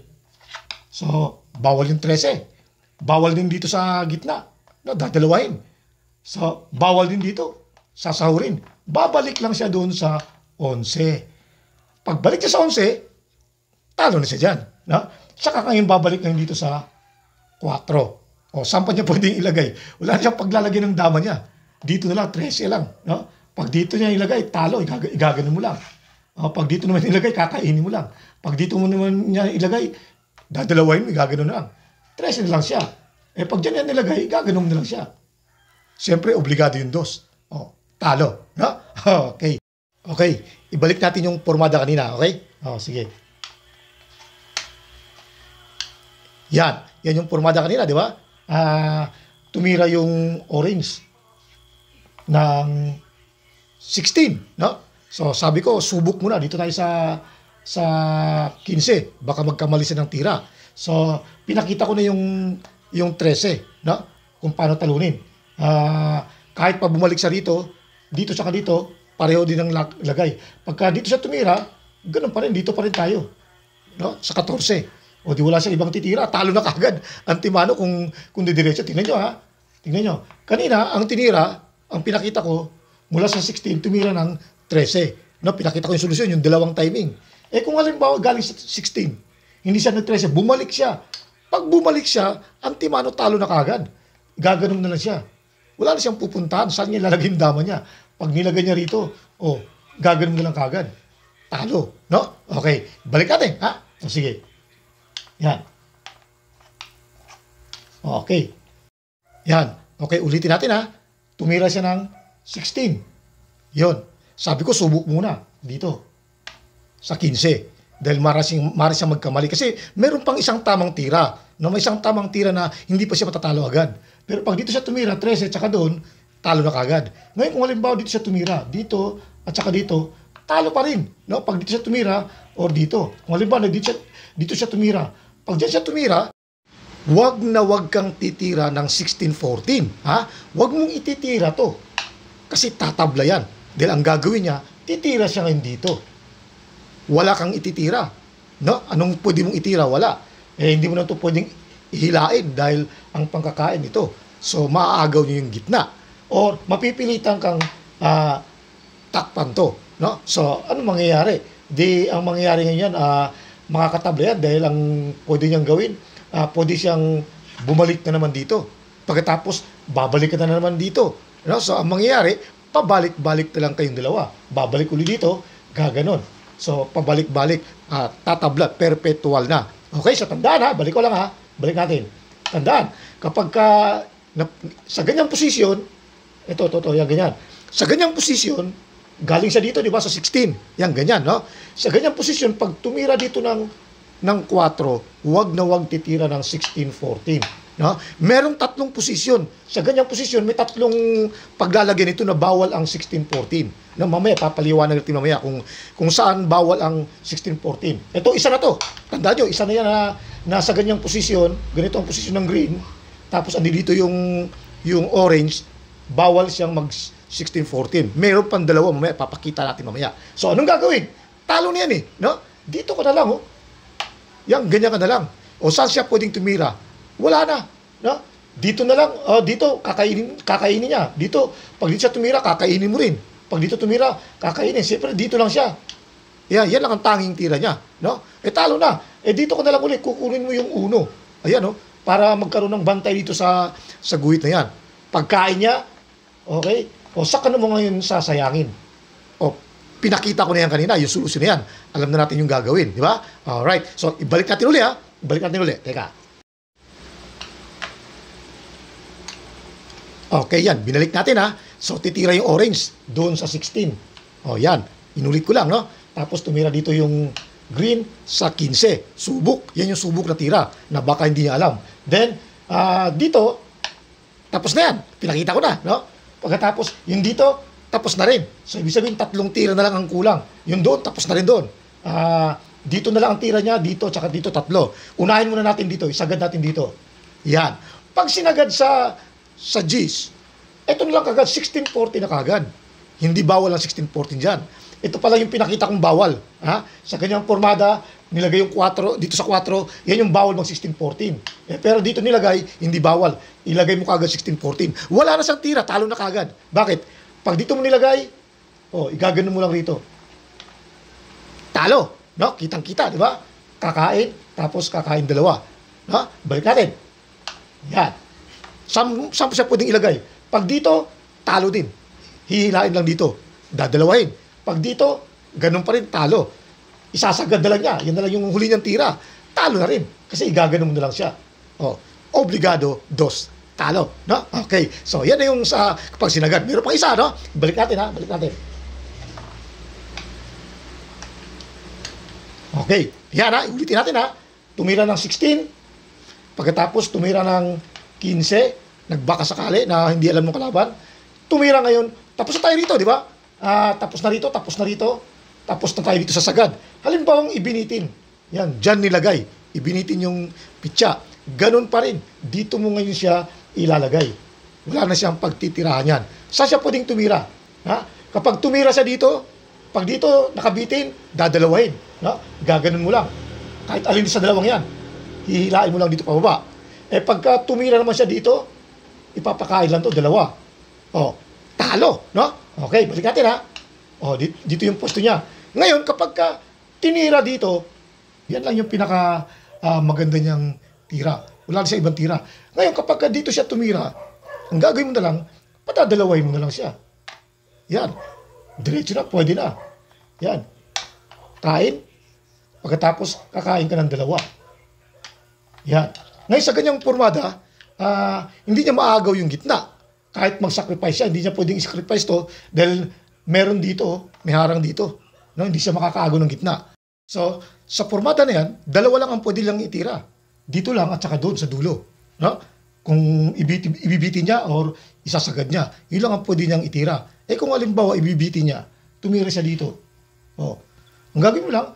So, bawal yung 13. Bawal din dito sa gitna na dadalawain. So, bawal din dito. Sasahurin. Babalik lang siya doon sa 11. Pagbalik niya sa 11, talo na siya dyan. No? Tsaka ngayon babalik na dito sa 4. O, saan pa niya pwedeng ilagay? Wala na siyang paglalagay ng dama niya. Dito na lang, 13 lang. No? Pag dito niya ilagay, talo, igag igaganon mo lang. O, pag dito naman ilagay, kakainin mo lang. Pag dito mo naman niya ilagay, dadalawain mo, igaganon na lang. 13 lang siya. Eh pag dyan yan nilagay, gaganong na lang siya. Siyempre, obligado yung dos. Oh, talo. No? Okay. Okay. Ibalik natin yung formada kanina. Okay? Oh, sige. Yan. Yan yung formada kanina, di ba? Ah, uh, tumira yung orange ng 16, no? So, sabi ko, subok muna. Dito tayo sa sa 15. Baka magkamali siya ng tira. So, pinakita ko na yung yung 13, no? Kung paano talunin. Uh, kahit pa bumalik sa rito, dito sa dito, pareho din ang lagay. Pagka dito siya tumira, ganun pa rin, dito pa rin tayo. No? Sa 14. O di wala siya ibang titira, talo na kagad ang timano kung, kung didiretso. Tingnan niyo ha. Tingnan nyo. Kanina, ang tinira, ang pinakita ko, mula sa 16, tumira ng 13. No? Pinakita ko yung solusyon, yung dalawang timing. Eh kung halimbawa galing sa 16, hindi siya nag-13, bumalik siya pag bumalik siya, ang Timano talo na kagad. Gaganom na lang siya. Wala na siyang pupuntahan. Saan niya lalagay yung dama niya? Pag nilagay niya rito, oh, gaganom na lang kagad. Talo. No? Okay. Balik natin, ha? O, sige. Yan. Okay. Yan. Okay, ulitin natin ha. Tumira siya ng 16. yon Sabi ko, subok muna. Dito. Sa 15. Dahil marasing siyang, siyang magkamali. Kasi meron pang isang tamang tira. No, may isang tamang tira na hindi pa siya matatalo agad. Pero pag dito siya tumira, 13, at saka doon, talo na kagad. Ngayon kung halimbawa dito siya tumira, dito, at saka dito, talo pa rin. No? Pag dito siya tumira, or dito. Kung halimbawa dito siya, dito siya tumira, pag dyan siya tumira, wag na wag kang titira ng 16-14. Ha? Wag mong ititira to. Kasi tatabla yan. Dahil ang gagawin niya, titira siya ngayon dito wala kang ititira. No? Anong pwede mong itira? Wala. Eh, hindi mo na ito pwedeng ihilain dahil ang pangkakain ito. So, maaagaw niyo yung gitna. Or, mapipilitan kang uh, takpan to. No? So, ano mangyayari? Di, ang mangyayari ngayon, uh, ah, makakatabla yan dahil ang pwede niyang gawin, uh, pwede siyang bumalik na naman dito. Pagkatapos, babalik ka na naman dito. No? So, ang mangyayari, pabalik-balik na lang kayong dalawa. Babalik ulit dito, gaganon. So, pabalik-balik, uh, ah, tatablat, perpetual na. Okay, so tandaan ha, balik ko lang ha, balik natin. Tandaan, kapag ka, na, sa ganyang posisyon, ito, ito, ito, yan, ganyan. Sa ganyang posisyon, galing sa dito, di ba, sa 16, yan, ganyan, no? Sa ganyang posisyon, pag tumira dito ng, ng 4, wag na wag titira ng 16, 14. No? Merong tatlong posisyon. Sa ganyang posisyon, may tatlong paglalagay nito na bawal ang 1614. Na no, mamaya, papaliwanag natin mamaya kung, kung saan bawal ang 1614. Ito, isa na to. Tanda nyo, isa na yan na nasa ganyang posisyon, ganito ang posisyon ng green, tapos andi dito yung, yung orange, bawal siyang mag 1614. Meron pang dalawa mamaya, papakita natin mamaya. So, anong gagawin? Talo na yan eh. No? Dito ko na lang, oh. Yan, ganyan ka na lang. O saan siya pwedeng tumira? wala na. No? Dito na lang, oh, dito, kakainin, kakainin niya. Dito, pag dito siya tumira, kakainin mo rin. Pag dito tumira, kakainin. Siyempre, dito lang siya. Yeah, yan lang ang tanging tira niya. No? E talo na. E dito ko na lang ulit, kukunin mo yung uno. Ayan, no? Para magkaroon ng bantay dito sa, sa guhit na yan. Pagkain niya, okay? O saka na mo ngayon sasayangin. O pinakita ko na yan kanina, yung solusyon na yan. Alam na natin yung gagawin, di ba? Alright. So, ibalik natin uli ha. Ibalik natin uli. Teka. Okay, yan. Binalik natin ha. So, titira yung orange doon sa 16. O, yan. Inulit ko lang, no? Tapos tumira dito yung green sa 15. Subok. Yan yung subok na tira na baka hindi niya alam. Then, uh, dito, tapos na yan. Pinakita ko na, no? Pagkatapos, yung dito, tapos na rin. So, ibig sabihin, tatlong tira na lang ang kulang. Yung doon, tapos na rin doon. Ah... Uh, dito na lang ang tira niya, dito, tsaka dito, tatlo. Unahin muna natin dito, isagad natin dito. Yan. Pag sinagad sa sa G's, ito na lang kagad, 1640 na kagad. Hindi bawal ang 1640 dyan. Ito pala yung pinakita kong bawal. Ha? Sa kanyang formada, nilagay yung 4, dito sa 4, yan yung bawal mag 1614. Eh, pero dito nilagay, hindi bawal. Ilagay mo kagad 1614. Wala na siyang tira, talo na kagad. Bakit? Pag dito mo nilagay, oh, igagano mo lang rito. Talo. No? Kitang-kita, di ba? Kakain, tapos kakain dalawa. No? Balik natin. Yan. Saan, saan siya pwedeng ilagay? Pag dito, talo din. Hihilain lang dito. Dadalawahin. Pag dito, ganun pa rin, talo. Isasagad na lang niya. Yan na lang yung huli niyang tira. Talo na rin. Kasi igaganon na lang siya. Oh, obligado, dos. Talo. No? Okay. So, yan na yung sa kapag sinagad. Meron pang isa, no? Balik natin, ha? Balik natin. Okay. Yan, ha? Ulitin natin, ha? Tumira ng 16. Pagkatapos, tumira ng 15, nagbaka sakali na hindi alam ng kalaban. Tumira ngayon, tapos na tayo rito, di ba? Ah, tapos na rito, tapos na rito, tapos na tayo dito sa sagad. Halimbawang ibinitin, yan, dyan nilagay, ibinitin yung pitsa. Ganun pa rin, dito mo ngayon siya ilalagay. Wala na siyang pagtitirahan yan. Saan siya pwedeng tumira? Ha? Kapag tumira siya dito, pag dito nakabitin, dadalawahin. No? Gaganon mo lang. Kahit alin sa dalawang yan, hihilain mo lang dito pababa. Eh pagka tumira naman siya dito, ipapakain lang to dalawa. Oh, talo, no? Okay, balik natin ha. Oh, dito yung pwesto niya. Ngayon kapag ka tinira dito, yan lang yung pinaka uh, maganda niyang tira. Wala siya ibang tira. Ngayon kapag ka dito siya tumira, ang gagawin mo na lang, patadalaway mo na lang siya. Yan. Diretso na, pwede na. Yan. Kain. Pagkatapos, kakain ka ng dalawa. Yan. Ngayon sa ganyang pormada, uh, ah, hindi niya maagaw yung gitna. Kahit mag-sacrifice siya, hindi niya pwedeng i sacrifice to dahil meron dito, may harang dito. No, hindi siya makakaagaw ng gitna. So, sa pormada na yan, dalawa lang ang pwede lang itira. Dito lang at saka doon sa dulo. No? Kung ibiti, ibibiti niya or isasagad niya, yun lang ang pwede niyang itira. Eh kung alimbawa ibibiti niya, tumira siya dito. Oh. Ang gagawin mo lang,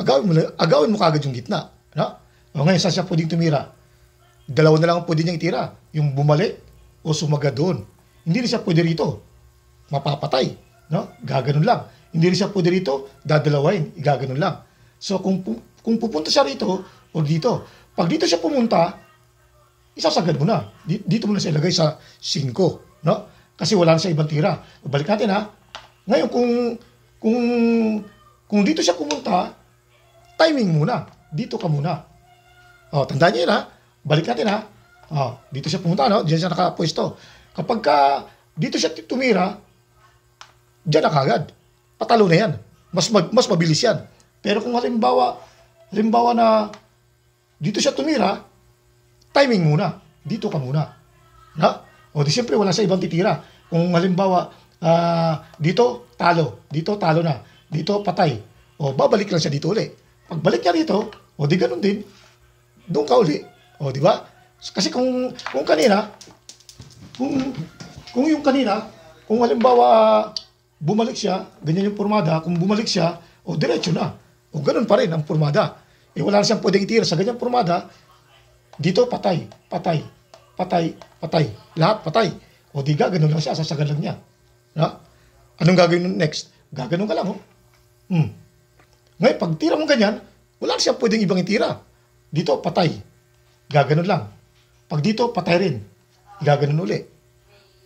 agawin mo, agawin mo kagad yung gitna. No? O ngayon, saan siya pwedeng tumira? Dalawa na lang pwede niyang itira. Yung bumalik o sumaga doon. Hindi rin siya pwede rito. Mapapatay. No? Gaganon lang. Hindi rin siya pwede rito, dadalawain. Gaganon lang. So kung, kung pupunta siya rito o dito, pag dito siya pumunta, isasagad mo na. Dito mo na siya ilagay sa 5. No? Kasi wala na siya ibang tira. Balik natin ha. Ngayon, kung, kung, kung dito siya pumunta, timing muna. Dito ka muna. Oh, tandaan niyo yun ha. Balik natin ha. Oh, dito siya pumunta, no? Diyan siya nakapwesto. Kapag ka, dito siya tumira, diyan na kagad. Patalo na yan. Mas, mag, mas mabilis yan. Pero kung halimbawa, halimbawa na dito siya tumira, timing muna. Dito ka muna. Na? O di siyempre wala sa ibang titira. Kung halimbawa, uh, dito, talo. Dito, talo na. Dito, patay. O babalik lang siya dito ulit. Pagbalik niya dito, o di ganun din, doon ka uli. O, di ba? Kasi kung, kung kanina, kung, kung yung kanina, kung halimbawa, bumalik siya, ganyan yung formada, kung bumalik siya, o diretso na. O ganun pa rin ang formada. Eh wala na siyang pwedeng itira sa ganyang formada, dito patay, patay, patay, patay, lahat patay. O di ga, ganun lang siya, sasagan lang niya. Na? Anong gagawin next? Gaganon ka lang, oh. Hmm. Ngayon, pag tira mo ganyan, wala na siyang pwedeng ibang itira dito patay, gaganon lang. Pag dito, patay rin, gaganon uli.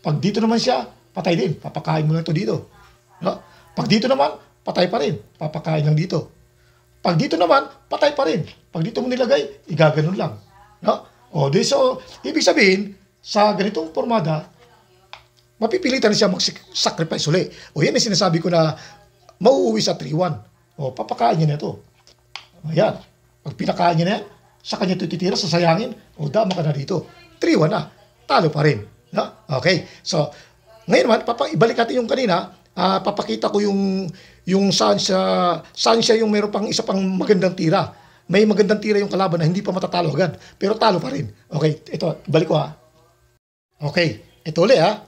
Pag dito naman siya, patay din, papakain mo lang to dito. No? Pag dito naman, patay pa rin, papakain lang dito. Pag dito naman, patay pa rin. Pag dito mo nilagay, igaganon lang. No? O, di so, ibig sabihin, sa ganitong formada, mapipilitan siya mag-sacrifice uli. O yan ang sinasabi ko na mauuwi sa 3-1. O, papakain niya na ito. Ayan. Pag pinakain niya na yan, sa kanya ito titira, sasayangin, udama oh, ka na dito. 3 na, talo pa rin. No? Okay, so ngayon man, papa, ibalik natin yung kanina, uh, papakita ko yung, yung saan siya, saan siya yung meron pang isa pang magandang tira. May magandang tira yung kalaban na hindi pa matatalo agad, pero talo pa rin. Okay, ito, balik ko ha. Okay, ito ulit ha.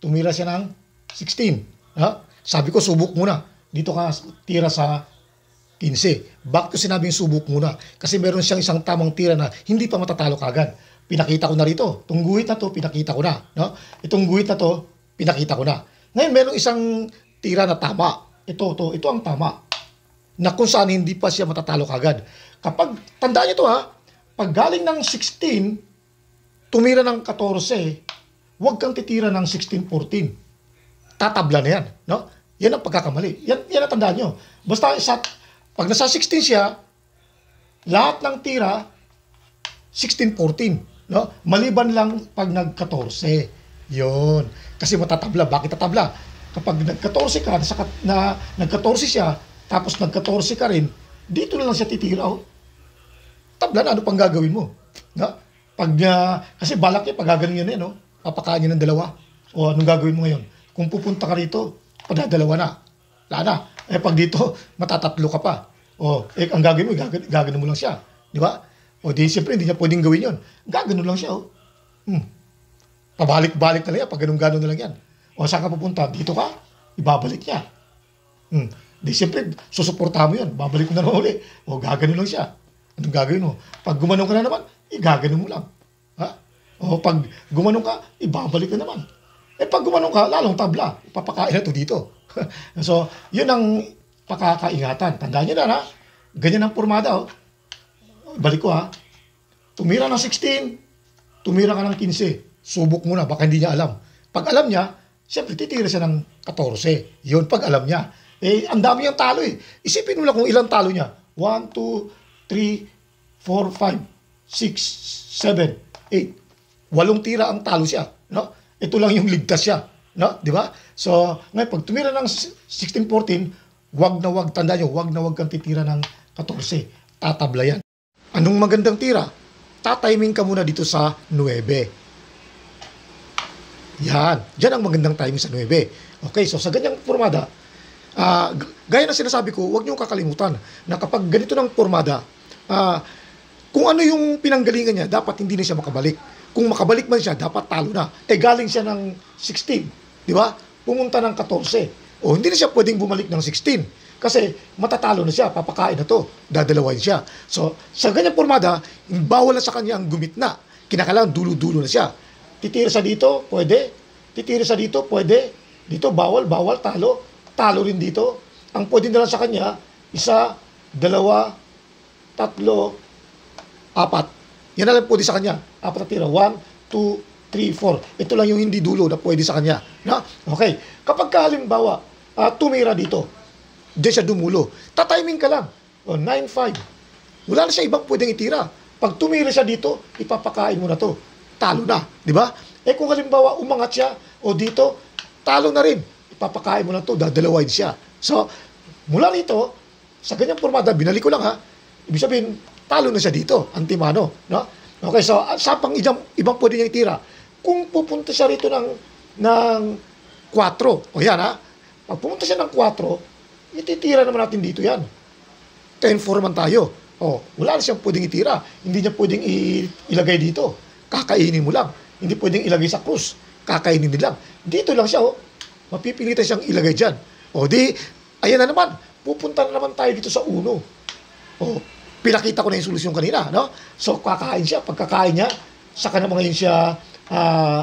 Tumira siya ng 16. Ha? Sabi ko, subok muna. Dito ka tira sa 15. Back to sinabing subok muna kasi meron siyang isang tamang tira na hindi pa matatalo kagad. Pinakita ko na rito. Itong guhit na to, pinakita ko na. No? Itong guhit na to, pinakita ko na. Ngayon, meron isang tira na tama. Ito, ito, ito ang tama. Na kung saan hindi pa siya matatalo kagad. Kapag, tandaan niyo to ha, pag galing ng 16, tumira ng 14, huwag kang titira ng 16-14. Tatabla na yan. No? Yan ang pagkakamali. Yan, yan ang tandaan nyo. Basta sa pag nasa 16 siya, lahat ng tira, 16, 14. No? Maliban lang pag nag-14. Yun. Kasi matatabla. Bakit tatabla? Kapag nag-14 ka, nasa, na, nag-14 siya, tapos nag-14 ka rin, dito na lang siya titira. Oh. Tabla na, ano pang gagawin mo? No? Pag, uh, kasi balak niya, pag gagaling niya na no? papakain niya ng dalawa. O anong gagawin mo ngayon? Kung pupunta ka rito, padadalawa na. Wala na eh pag dito, matatatlo ka pa. O, oh, eh, ang gagawin mo, gag gagano mo lang siya. Di ba? O di, siyempre, hindi niya pwedeng gawin yon. Gagano lang siya, o. Oh. Hmm. Pabalik-balik na lang yan, pag ganun gano na lang yan. O, saan ka pupunta? Dito ka? Ibabalik niya. Hmm. Di, siyempre, susuportahan mo yun. Babalik mo na lang uli. O, gagano lang siya. Anong gagawin mo? Pag gumanong ka na naman, igagano mo lang. Ha? O, pag gumanong ka, ibabalik na naman. Eh, pag gumanong ka, lalong tabla. Papakain na to dito. so, yun ang pakakaingatan. Tandaan nyo na, ha? Ganyan ang pormada, oh. Balik ko, ha? Tumira ng 16, tumira ka ng 15. Subok muna, baka hindi niya alam. Pag alam niya, siyempre titira siya ng 14. Yun, pag alam niya. Eh, ang dami yung talo, eh. Isipin mo lang kung ilang talo niya. 1, 2, 3, 4, 5, 6, 7, 8. Walong tira ang talo siya. No? Ito lang yung ligtas siya. No? Di ba? So, ngayon, pag tumira ng 1614, wag na wag, tanda nyo, wag na wag kang titira ng 14. Tatabla yan. Anong magandang tira? Tatiming ka muna dito sa 9. Yan. Diyan ang magandang timing sa 9. Okay, so sa ganyang formada, uh, gaya na sinasabi ko, wag niyong kakalimutan na kapag ganito ng formada, uh, kung ano yung pinanggalingan niya, dapat hindi na siya makabalik. Kung makabalik man siya, dapat talo na. Eh galing siya ng 16. Di ba? Pumunta ng 14. O, hindi na siya pwedeng bumalik ng 16. Kasi matatalo na siya, papakain na to, dadalawain siya. So, sa ganyang formada, bawal na sa kanya ang gumit na. Kinakailangan dulo-dulo na siya. Titira sa dito, pwede. Titira sa dito, pwede. Dito, bawal, bawal, talo. Talo rin dito. Ang pwede na lang sa kanya, isa, dalawa, tatlo, apat. Yan na lang pwede sa kanya. Apat na tira. One, two, 3, 4. Ito lang yung hindi dulo na pwede sa kanya. Na? Okay. Kapag ka, halimbawa, uh, tumira dito, diyan siya dumulo. Tatiming ka lang. O, 9, 5. Wala na siya ibang pwedeng itira. Pag tumira siya dito, ipapakain mo na to. Talo na. Di ba? Eh kung halimbawa, umangat siya, o dito, talo na rin. Ipapakain mo na to, dadalawain siya. So, mula rito, sa ganyang formada, binalik ko lang ha, ibig sabihin, talo na siya dito, antimano. No? Okay, so sa pang ibang, ibang pwede niya itira, kung pupunta siya rito ng, ng 4. O yan ha, pag pumunta siya ng 4, ititira naman natin dito yan. 10-4 man tayo. O, wala na siyang pwedeng itira. Hindi niya pwedeng ilagay dito. Kakainin mo lang. Hindi pwedeng ilagay sa krus. Kakainin din lang. Dito lang siya, o. Mapipilitan siyang ilagay dyan. O, di, ayan na naman. Pupunta na naman tayo dito sa uno. O, pinakita ko na yung solusyon kanina, no? So, kakain siya. Pagkakain niya, saka na mga yun siya uh,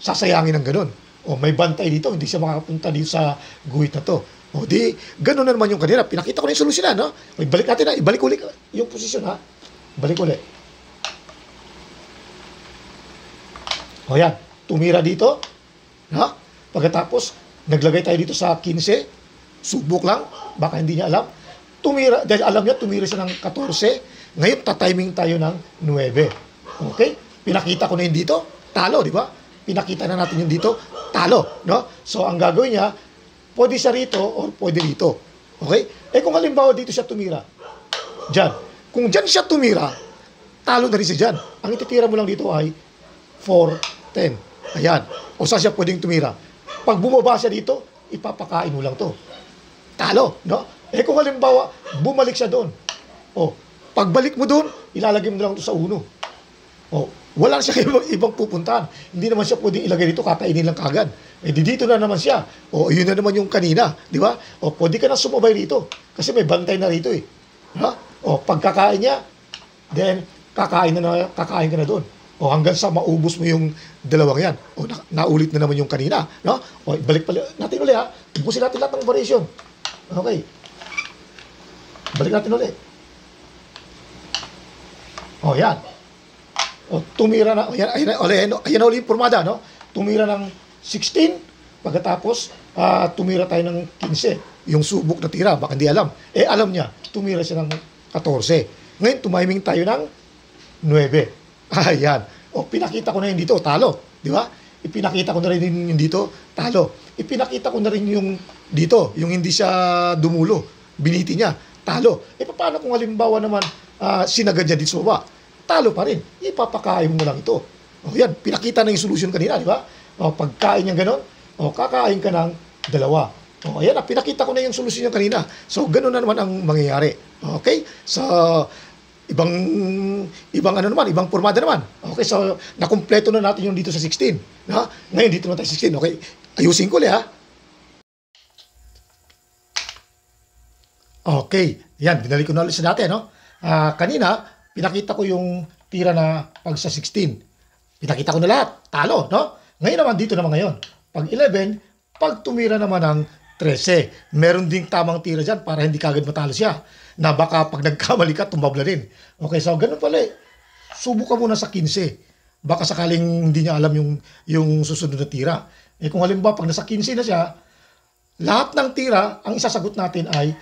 sasayangin ng ganun. O oh, may bantay dito, hindi siya makapunta dito sa guhit na to. O oh, di, ganun na naman yung kanila. Pinakita ko na yung solusyon na, no? ibalik natin na, ibalik ulit yung posisyon, ha? Balik ulit. O yan, tumira dito, No? Pagkatapos, naglagay tayo dito sa 15, subok lang, baka hindi niya alam. Tumira, dahil alam niya, tumira siya ng 14, ngayon tatiming tayo ng 9. Okay? Pinakita ko na yun dito, talo, di ba? Pinakita na natin yun dito, talo, no? So, ang gagawin niya, pwede siya rito or pwede dito. Okay? Eh kung halimbawa dito siya tumira, dyan. Kung dyan siya tumira, talo na rin siya dyan. Ang ititira mo lang dito ay 4, 10. Ayan. O saan siya pwedeng tumira? Pag bumaba siya dito, ipapakain mo lang to. Talo, no? Eh kung halimbawa, bumalik siya doon. O, pagbalik mo doon, ilalagay mo lang to sa uno. O, wala siya ibang, ibang pupuntahan. Hindi naman siya pwedeng ilagay dito, kakainin lang kagad. Eh, di dito na naman siya. O, yun na naman yung kanina, di ba? O, pwede ka na sumabay dito. Kasi may bantay na rito eh. Ha? O, pagkakain niya, then, kakain na, na kakain ka na doon. O hanggang sa maubos mo yung dalawang yan. O na, naulit na naman yung kanina. No? O balik pala natin ulit ha. Ubusin natin lahat ng variation. Okay. Balik natin ulit. O yan. O tumira na, ayan, ayan, ayan, ayan na uli yung formada, no? Tumira ng 16, pagkatapos uh, tumira tayo ng 15. Yung subok na tira, baka hindi alam. Eh, alam niya, tumira siya ng 14. Ngayon, tumiming tayo ng 9. Ayan. O, pinakita ko na yun dito, talo. Di ba? Ipinakita ko na rin yung dito, talo. Ipinakita ko na rin yung dito, yung hindi siya dumulo. Biniti niya, talo. E paano kung halimbawa naman uh, ah, sinagad niya dito sa baba? talo pa rin. Ipapakain mo lang ito. O oh, yan, pinakita na yung solution kanina, di ba? O oh, pagkain niya ganun, o oh, kakain ka ng dalawa. O ayan, pinakita ko na yung solution niya kanina. So, ganun na naman ang mangyayari. Okay? So, ibang ibang ano naman, ibang pormada naman. Okay, so nakumpleto na natin yung dito sa 16. Na? Ngayon dito naman tayo 16. Okay, ayusin ko ulit ha. Okay, yan, binalik ko na ulit sa dati, no? Uh, ah, kanina, Pinakita ko yung tira na pag sa 16. Pinakita ko na lahat. Talo, no? Ngayon naman, dito naman ngayon. Pag 11, pag tumira naman ng 13, meron ding tamang tira dyan para hindi kagad matalo siya. Na baka pag nagkamali ka, tumbabla rin. Okay, so ganun pala eh. Subo ka muna sa 15. Baka sakaling hindi niya alam yung, yung susunod na tira. Eh kung halimbawa, pag nasa 15 na siya, lahat ng tira, ang isasagot natin ay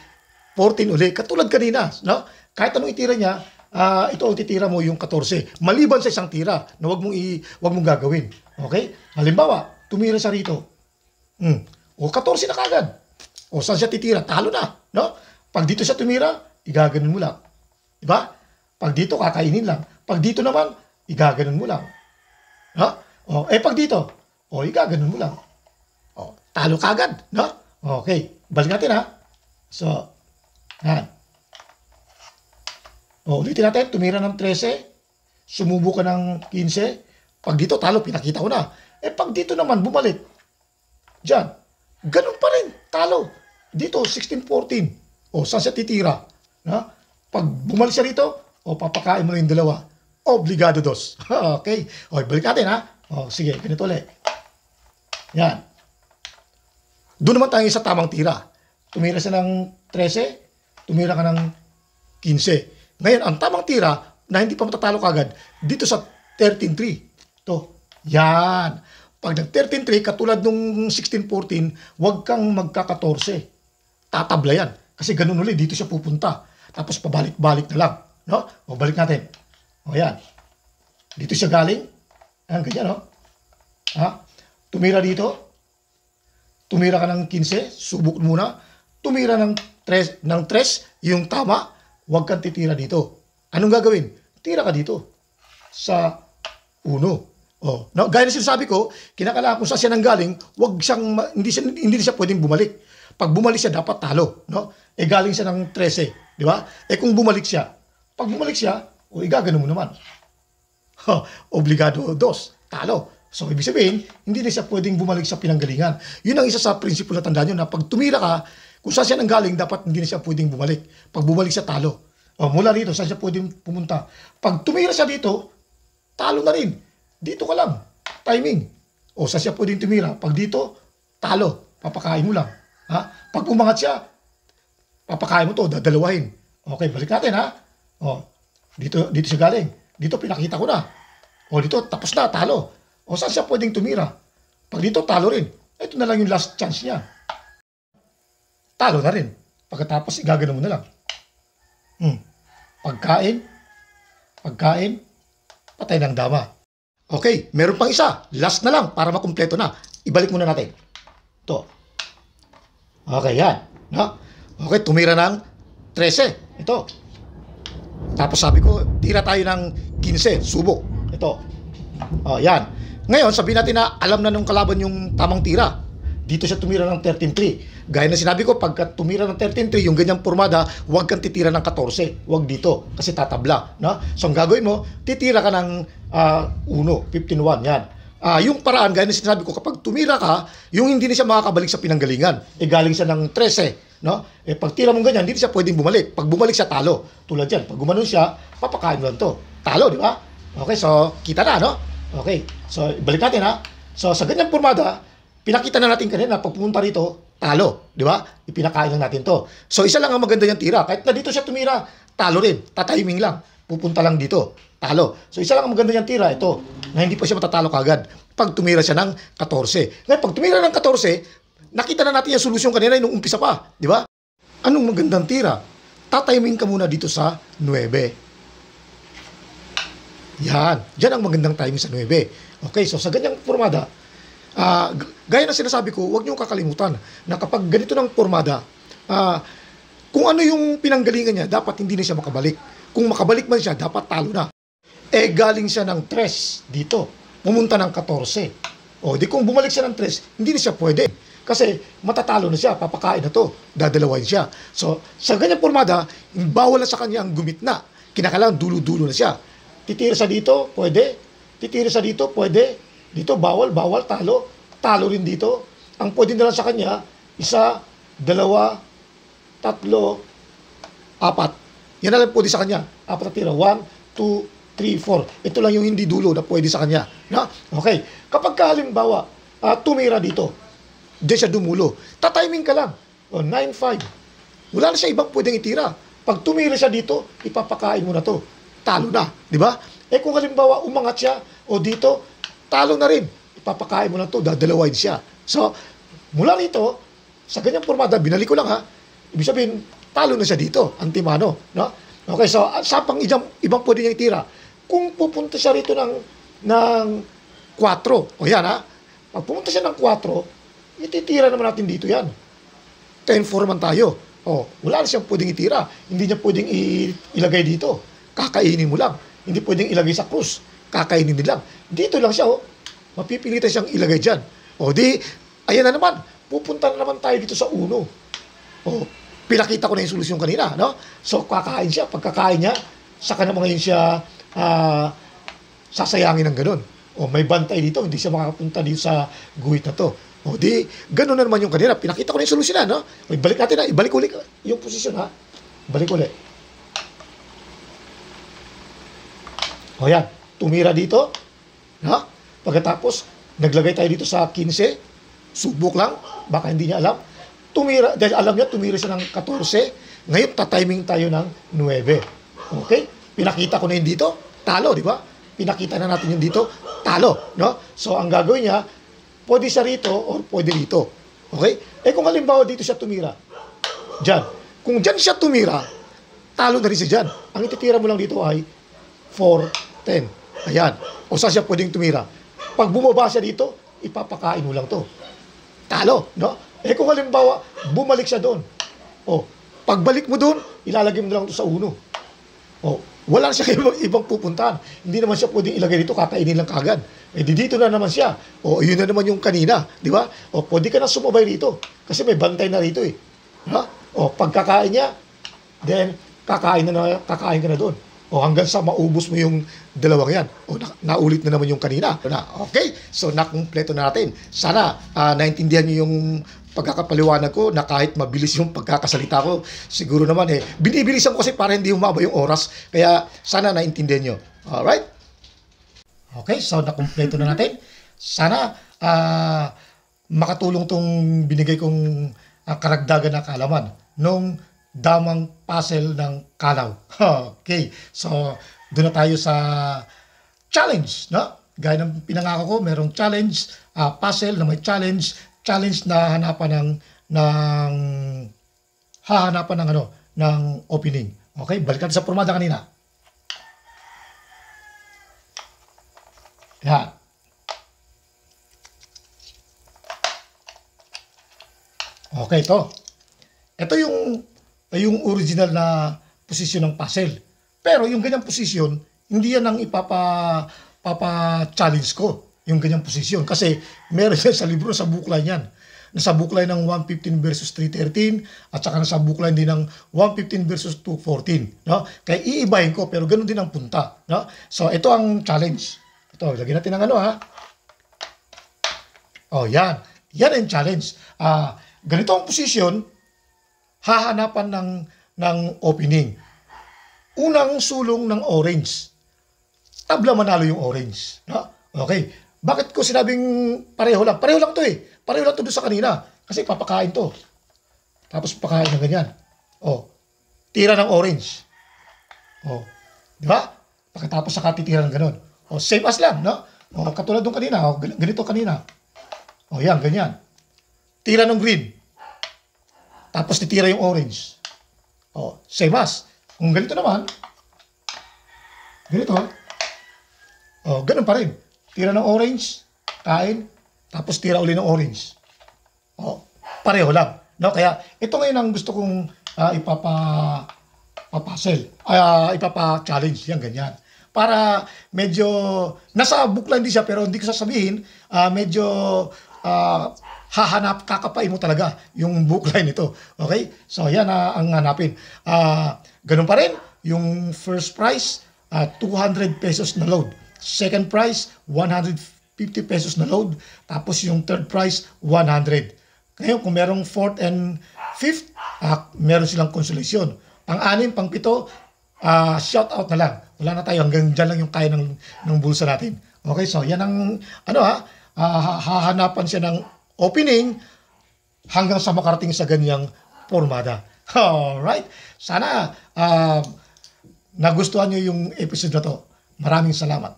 14 uli. Katulad kanina, no? Kahit anong itira niya, uh, ito ang titira mo yung 14. Maliban sa isang tira na wag mong, i, wag mong gagawin. Okay? Halimbawa, tumira siya rito. Mm. O 14 na kagad. O saan siya titira? Talo na. No? Pag dito siya tumira, igaganon mo lang. di ba Pag dito, kakainin lang. Pag dito naman, igaganon mo lang. No? O, eh pag dito, o igaganon mo lang. O, talo kagad. No? Okay. Balik natin ha. So, yan. O, oh, ulitin natin, tumira ng 13, sumubo ka ng 15. Pag dito talo, pinakita ko na. Eh pag dito naman, bumalik. Diyan. Ganun pa rin, talo. Dito, 16-14. O, saan siya titira? Na? Pag bumalik siya rito, o oh, papakain mo na yung dalawa. Obligado dos. okay. O, balik natin ha. O, sige, ganito ulit. Yan. Doon naman tayo sa tamang tira. Tumira siya ng 13, tumira ka ng 15. Ngayon, ang tamang tira na hindi pa matatalo kagad dito sa 13-3. Ito. Yan. Pag nag 13-3, katulad nung 16-14, huwag kang magka-14. Tatabla yan. Kasi ganun ulit, dito siya pupunta. Tapos pabalik-balik na lang. No? O, balik natin. O, yan. Dito siya galing. Ayan, ganyan, no? Ha? Tumira dito. Tumira ka ng 15. Subok muna. Tumira ng 3, ng 3 yung tama huwag kang titira dito. Anong gagawin? Tira ka dito. Sa uno. Oh. Now, gaya na sinasabi ko, kinakailangan kung saan siya nanggaling, wag siyang, hindi, siya, hindi siya pwedeng bumalik. Pag bumalik siya, dapat talo. No? E galing siya ng 13. Di ba? E kung bumalik siya, pag bumalik siya, o igagano mo naman. Ha, obligado dos, talo. So, ibig sabihin, hindi na siya pwedeng bumalik sa pinanggalingan. Yun ang isa sa prinsipyo na tandaan nyo na pag tumira ka, kung saan siya nanggaling, dapat hindi na siya pwedeng bumalik. Pag bumalik siya, talo. O, mula rito, saan siya pwedeng pumunta. Pag tumira siya dito, talo na rin. Dito ka lang. Timing. O, saan siya pwedeng tumira. Pag dito, talo. Papakain mo lang. Ha? Pag umangat siya, papakain mo to, dadalawahin. Okay, balik natin ha. O, dito, dito siya galing. Dito pinakita ko na. O, dito, tapos na, talo o saan siya pwedeng tumira? Pag dito talo rin, ito na lang yung last chance niya. Talo na rin. Pagkatapos, igagano mo na lang. Hmm. Pagkain, pagkain, patay ng dama. Okay, meron pang isa. Last na lang para makumpleto na. Ibalik muna natin. to Okay, yan. No? Okay, tumira ng 13. Ito. Tapos sabi ko, tira tayo ng 15. Subo. Ito. O, oh, yan. Ngayon, sabihin natin na alam na nung kalaban yung tamang tira. Dito siya tumira ng 13-3. Gaya na sinabi ko, pagka tumira ng 13-3, yung ganyang pormada, huwag kang titira ng 14. Huwag dito, kasi tatabla. No? So, ang gagawin mo, titira ka ng uh, 1, 15-1, yan. Uh, yung paraan, gaya na sinabi ko, kapag tumira ka, yung hindi na siya makakabalik sa pinanggalingan. E galing siya ng 13, no? E pag tira mo ganyan, hindi siya pwedeng bumalik. Pag bumalik siya, talo. Tulad yan, pag gumanon siya, papakain mo lang to. Talo, di ba? Okay, so kita na, no? Okay. So, balik natin ha. So, sa ganyang pormada, pinakita na natin kanina, pag pumunta rito, talo. Di ba? Ipinakain lang natin to. So, isa lang ang maganda niyang tira. Kahit na dito siya tumira, talo rin. Tatiming lang. Pupunta lang dito. Talo. So, isa lang ang maganda niyang tira. Ito, na hindi pa siya matatalo kagad. Pag tumira siya ng 14. Ngayon, pag tumira ng 14, nakita na natin yung solusyon kanina nung umpisa pa. Di ba? Anong magandang tira? Tatiming ka muna dito sa 9. Yan. Diyan ang magandang timing sa 9. Okay, so sa ganyang pormada, uh, ah, gaya na sinasabi ko, huwag niyong kakalimutan na kapag ganito ng pormada, uh, ah, kung ano yung pinanggalingan niya, dapat hindi na siya makabalik. Kung makabalik man siya, dapat talo na. Eh, galing siya ng 3 dito. Pumunta ng 14. O, di kung bumalik siya ng 3, hindi na siya pwede. Kasi matatalo na siya, papakain na to, dadalawain siya. So, sa ganyang pormada, bawal na sa kanya ang gumit na. Kinakalang dulo-dulo na siya. Titira sa dito, pwede. Titira sa dito, pwede. Dito, bawal, bawal, talo. Talo rin dito. Ang pwede na lang sa kanya, isa, dalawa, tatlo, apat. Yan na lang pwede sa kanya. Apat na tira. One, two, three, four. Ito lang yung hindi dulo na pwede sa kanya. Na? Okay. Kapag ka, halimbawa, uh, tumira dito, diyan siya dumulo. Tatiming ka lang. O, 9-5. Wala na siya ibang pwedeng itira. Pag tumira siya dito, ipapakain mo na to. Talo na. Di ba? Eh kung halimbawa umangat siya o dito, talo na rin. Ipapakain mo lang to, dadalawain siya. So, mula rito, sa ganyang formada, binalik ko lang ha, ibig sabihin, talo na siya dito, antimano. No? Okay, so sa pang ibang, ibang pwede niya itira. Kung pupunta siya rito ng, ng 4, o yan ha, pag pumunta siya ng 4, ititira naman natin dito yan. 10 man tayo. O, wala na siyang pwedeng itira. Hindi niya pwedeng ilagay dito. Kakainin mo lang. Hindi pwedeng ilagay sa krus. Kakainin nila. Dito lang siya, oh. Mapipilitan siyang ilagay dyan. O di, ayan na naman. Pupunta na naman tayo dito sa uno. O, pinakita ko na yung solusyon kanina, no? So, kakain siya. Pagkakain niya, saka naman ngayon siya uh, sasayangin ng ganun. O, may bantay dito. Hindi siya makakapunta dito sa guhit na to. O di, ganun na naman yung kanina. Pinakita ko na yung solusyon na, no? O, ibalik natin na. Ibalik ulit yung posisyon, ha? Balik ulit. O yan, tumira dito. Ha? Pagkatapos, naglagay tayo dito sa 15. Subok lang. Baka hindi niya alam. Tumira, dahil alam niya, tumira siya ng 14. Ngayon, tatiming tayo ng 9. Okay? Pinakita ko na yun dito. Talo, di ba? Pinakita na natin yun dito. Talo. No? So, ang gagawin niya, pwede siya rito or pwede dito. Okay? Eh kung halimbawa dito siya tumira, dyan. Kung dyan siya tumira, talo na rin siya dyan. Ang ititira mo lang dito ay 4 10. Ayan. O saan siya pwedeng tumira? Pag bumaba siya dito, ipapakain mo lang to. Talo, no? Eh kung halimbawa, bumalik siya doon. O, pagbalik mo doon, ilalagay mo lang to sa uno. O, wala siya ibang, ibang pupuntahan. Hindi naman siya pwedeng ilagay dito, kakainin lang kagad. Eh di dito na naman siya. O, yun na naman yung kanina, di ba? O, pwede ka na sumabay dito. Kasi may bantay na rito eh. Ha? O, pagkakain niya, then kakain na, na kakain ka na doon. O hanggang sa maubos mo yung dalawang yan. O na, naulit na naman yung kanina. Okay? So nakumpleto na natin. Sana uh, naintindihan niyo yung pagkakapaliwanag ko na kahit mabilis yung pagkakasalita ko, siguro naman eh, binibilisan ko kasi para hindi humaba yung oras. Kaya sana naintindihan nyo. Alright? Okay, so nakumpleto na natin. Sana uh, makatulong tong binigay kong uh, karagdagan na kaalaman nung damang puzzle ng kalaw. Okay, so doon na tayo sa challenge, no? Gaya ng pinangako ko, merong challenge, uh, puzzle na may challenge, challenge na hanapan ng ng hahanapan ng ano, ng opening. Okay, balikan sa formada kanina. Yan. Okay, ito. Ito yung yung original na posisyon ng puzzle. Pero yung ganyang posisyon, hindi yan ang ipapa papa challenge ko yung ganyang posisyon kasi meron siya sa libro sa bookline niyan. nasa bookline ng 115 versus 313 at saka nasa bookline din ng 115 versus 214 no kaya iibahin ko pero ganoon din ang punta no so ito ang challenge ito lagyan natin ang ano ha oh yan yan ang challenge ah uh, ganito ang posisyon hahanapan ng, ng opening. Unang sulong ng orange. Tabla manalo yung orange. No? Okay. Bakit ko sinabing pareho lang? Pareho lang to eh. Pareho lang to sa kanina. Kasi papakain to. Tapos pakain ng ganyan. Oh. Tira ng orange. Oh. Di ba? Pagkatapos saka titira ng ganun. Oh, same as lang, no? Oh, katulad doon kanina. Oh, ganito kanina. Oh, yan, ganyan. Tira ng green. Tapos titira yung orange. O, oh, same as. Kung ganito naman, ganito, o, oh, ganun pa rin. Tira ng orange, kain, tapos tira uli ng orange. O, oh, pareho lang. No? Kaya, ito ngayon ang gusto kong uh, ipapa papasel, uh, ipapa-challenge, yan, ganyan. Para medyo, nasa book din siya, pero hindi ko sasabihin, uh, medyo uh, hahanap, kakapain mo talaga yung bookline nito. Okay? So, yan uh, ang hanapin. Uh, ganun pa rin, yung first price, uh, ah, 200 pesos na load. Second price, 150 pesos na load. Tapos yung third price, 100. Ngayon, kung merong fourth and fifth, uh, meron silang konsolasyon. Pang-anim, pang-pito, uh, shout out na lang. Wala na tayo, hanggang dyan lang yung kaya ng, ng bulsa natin. Okay, so yan ang, ano ha, uh, hahanapan siya ng opening hanggang sa makarating sa ganyang formada. Alright? Sana uh, nagustuhan nyo yung episode na to. Maraming salamat.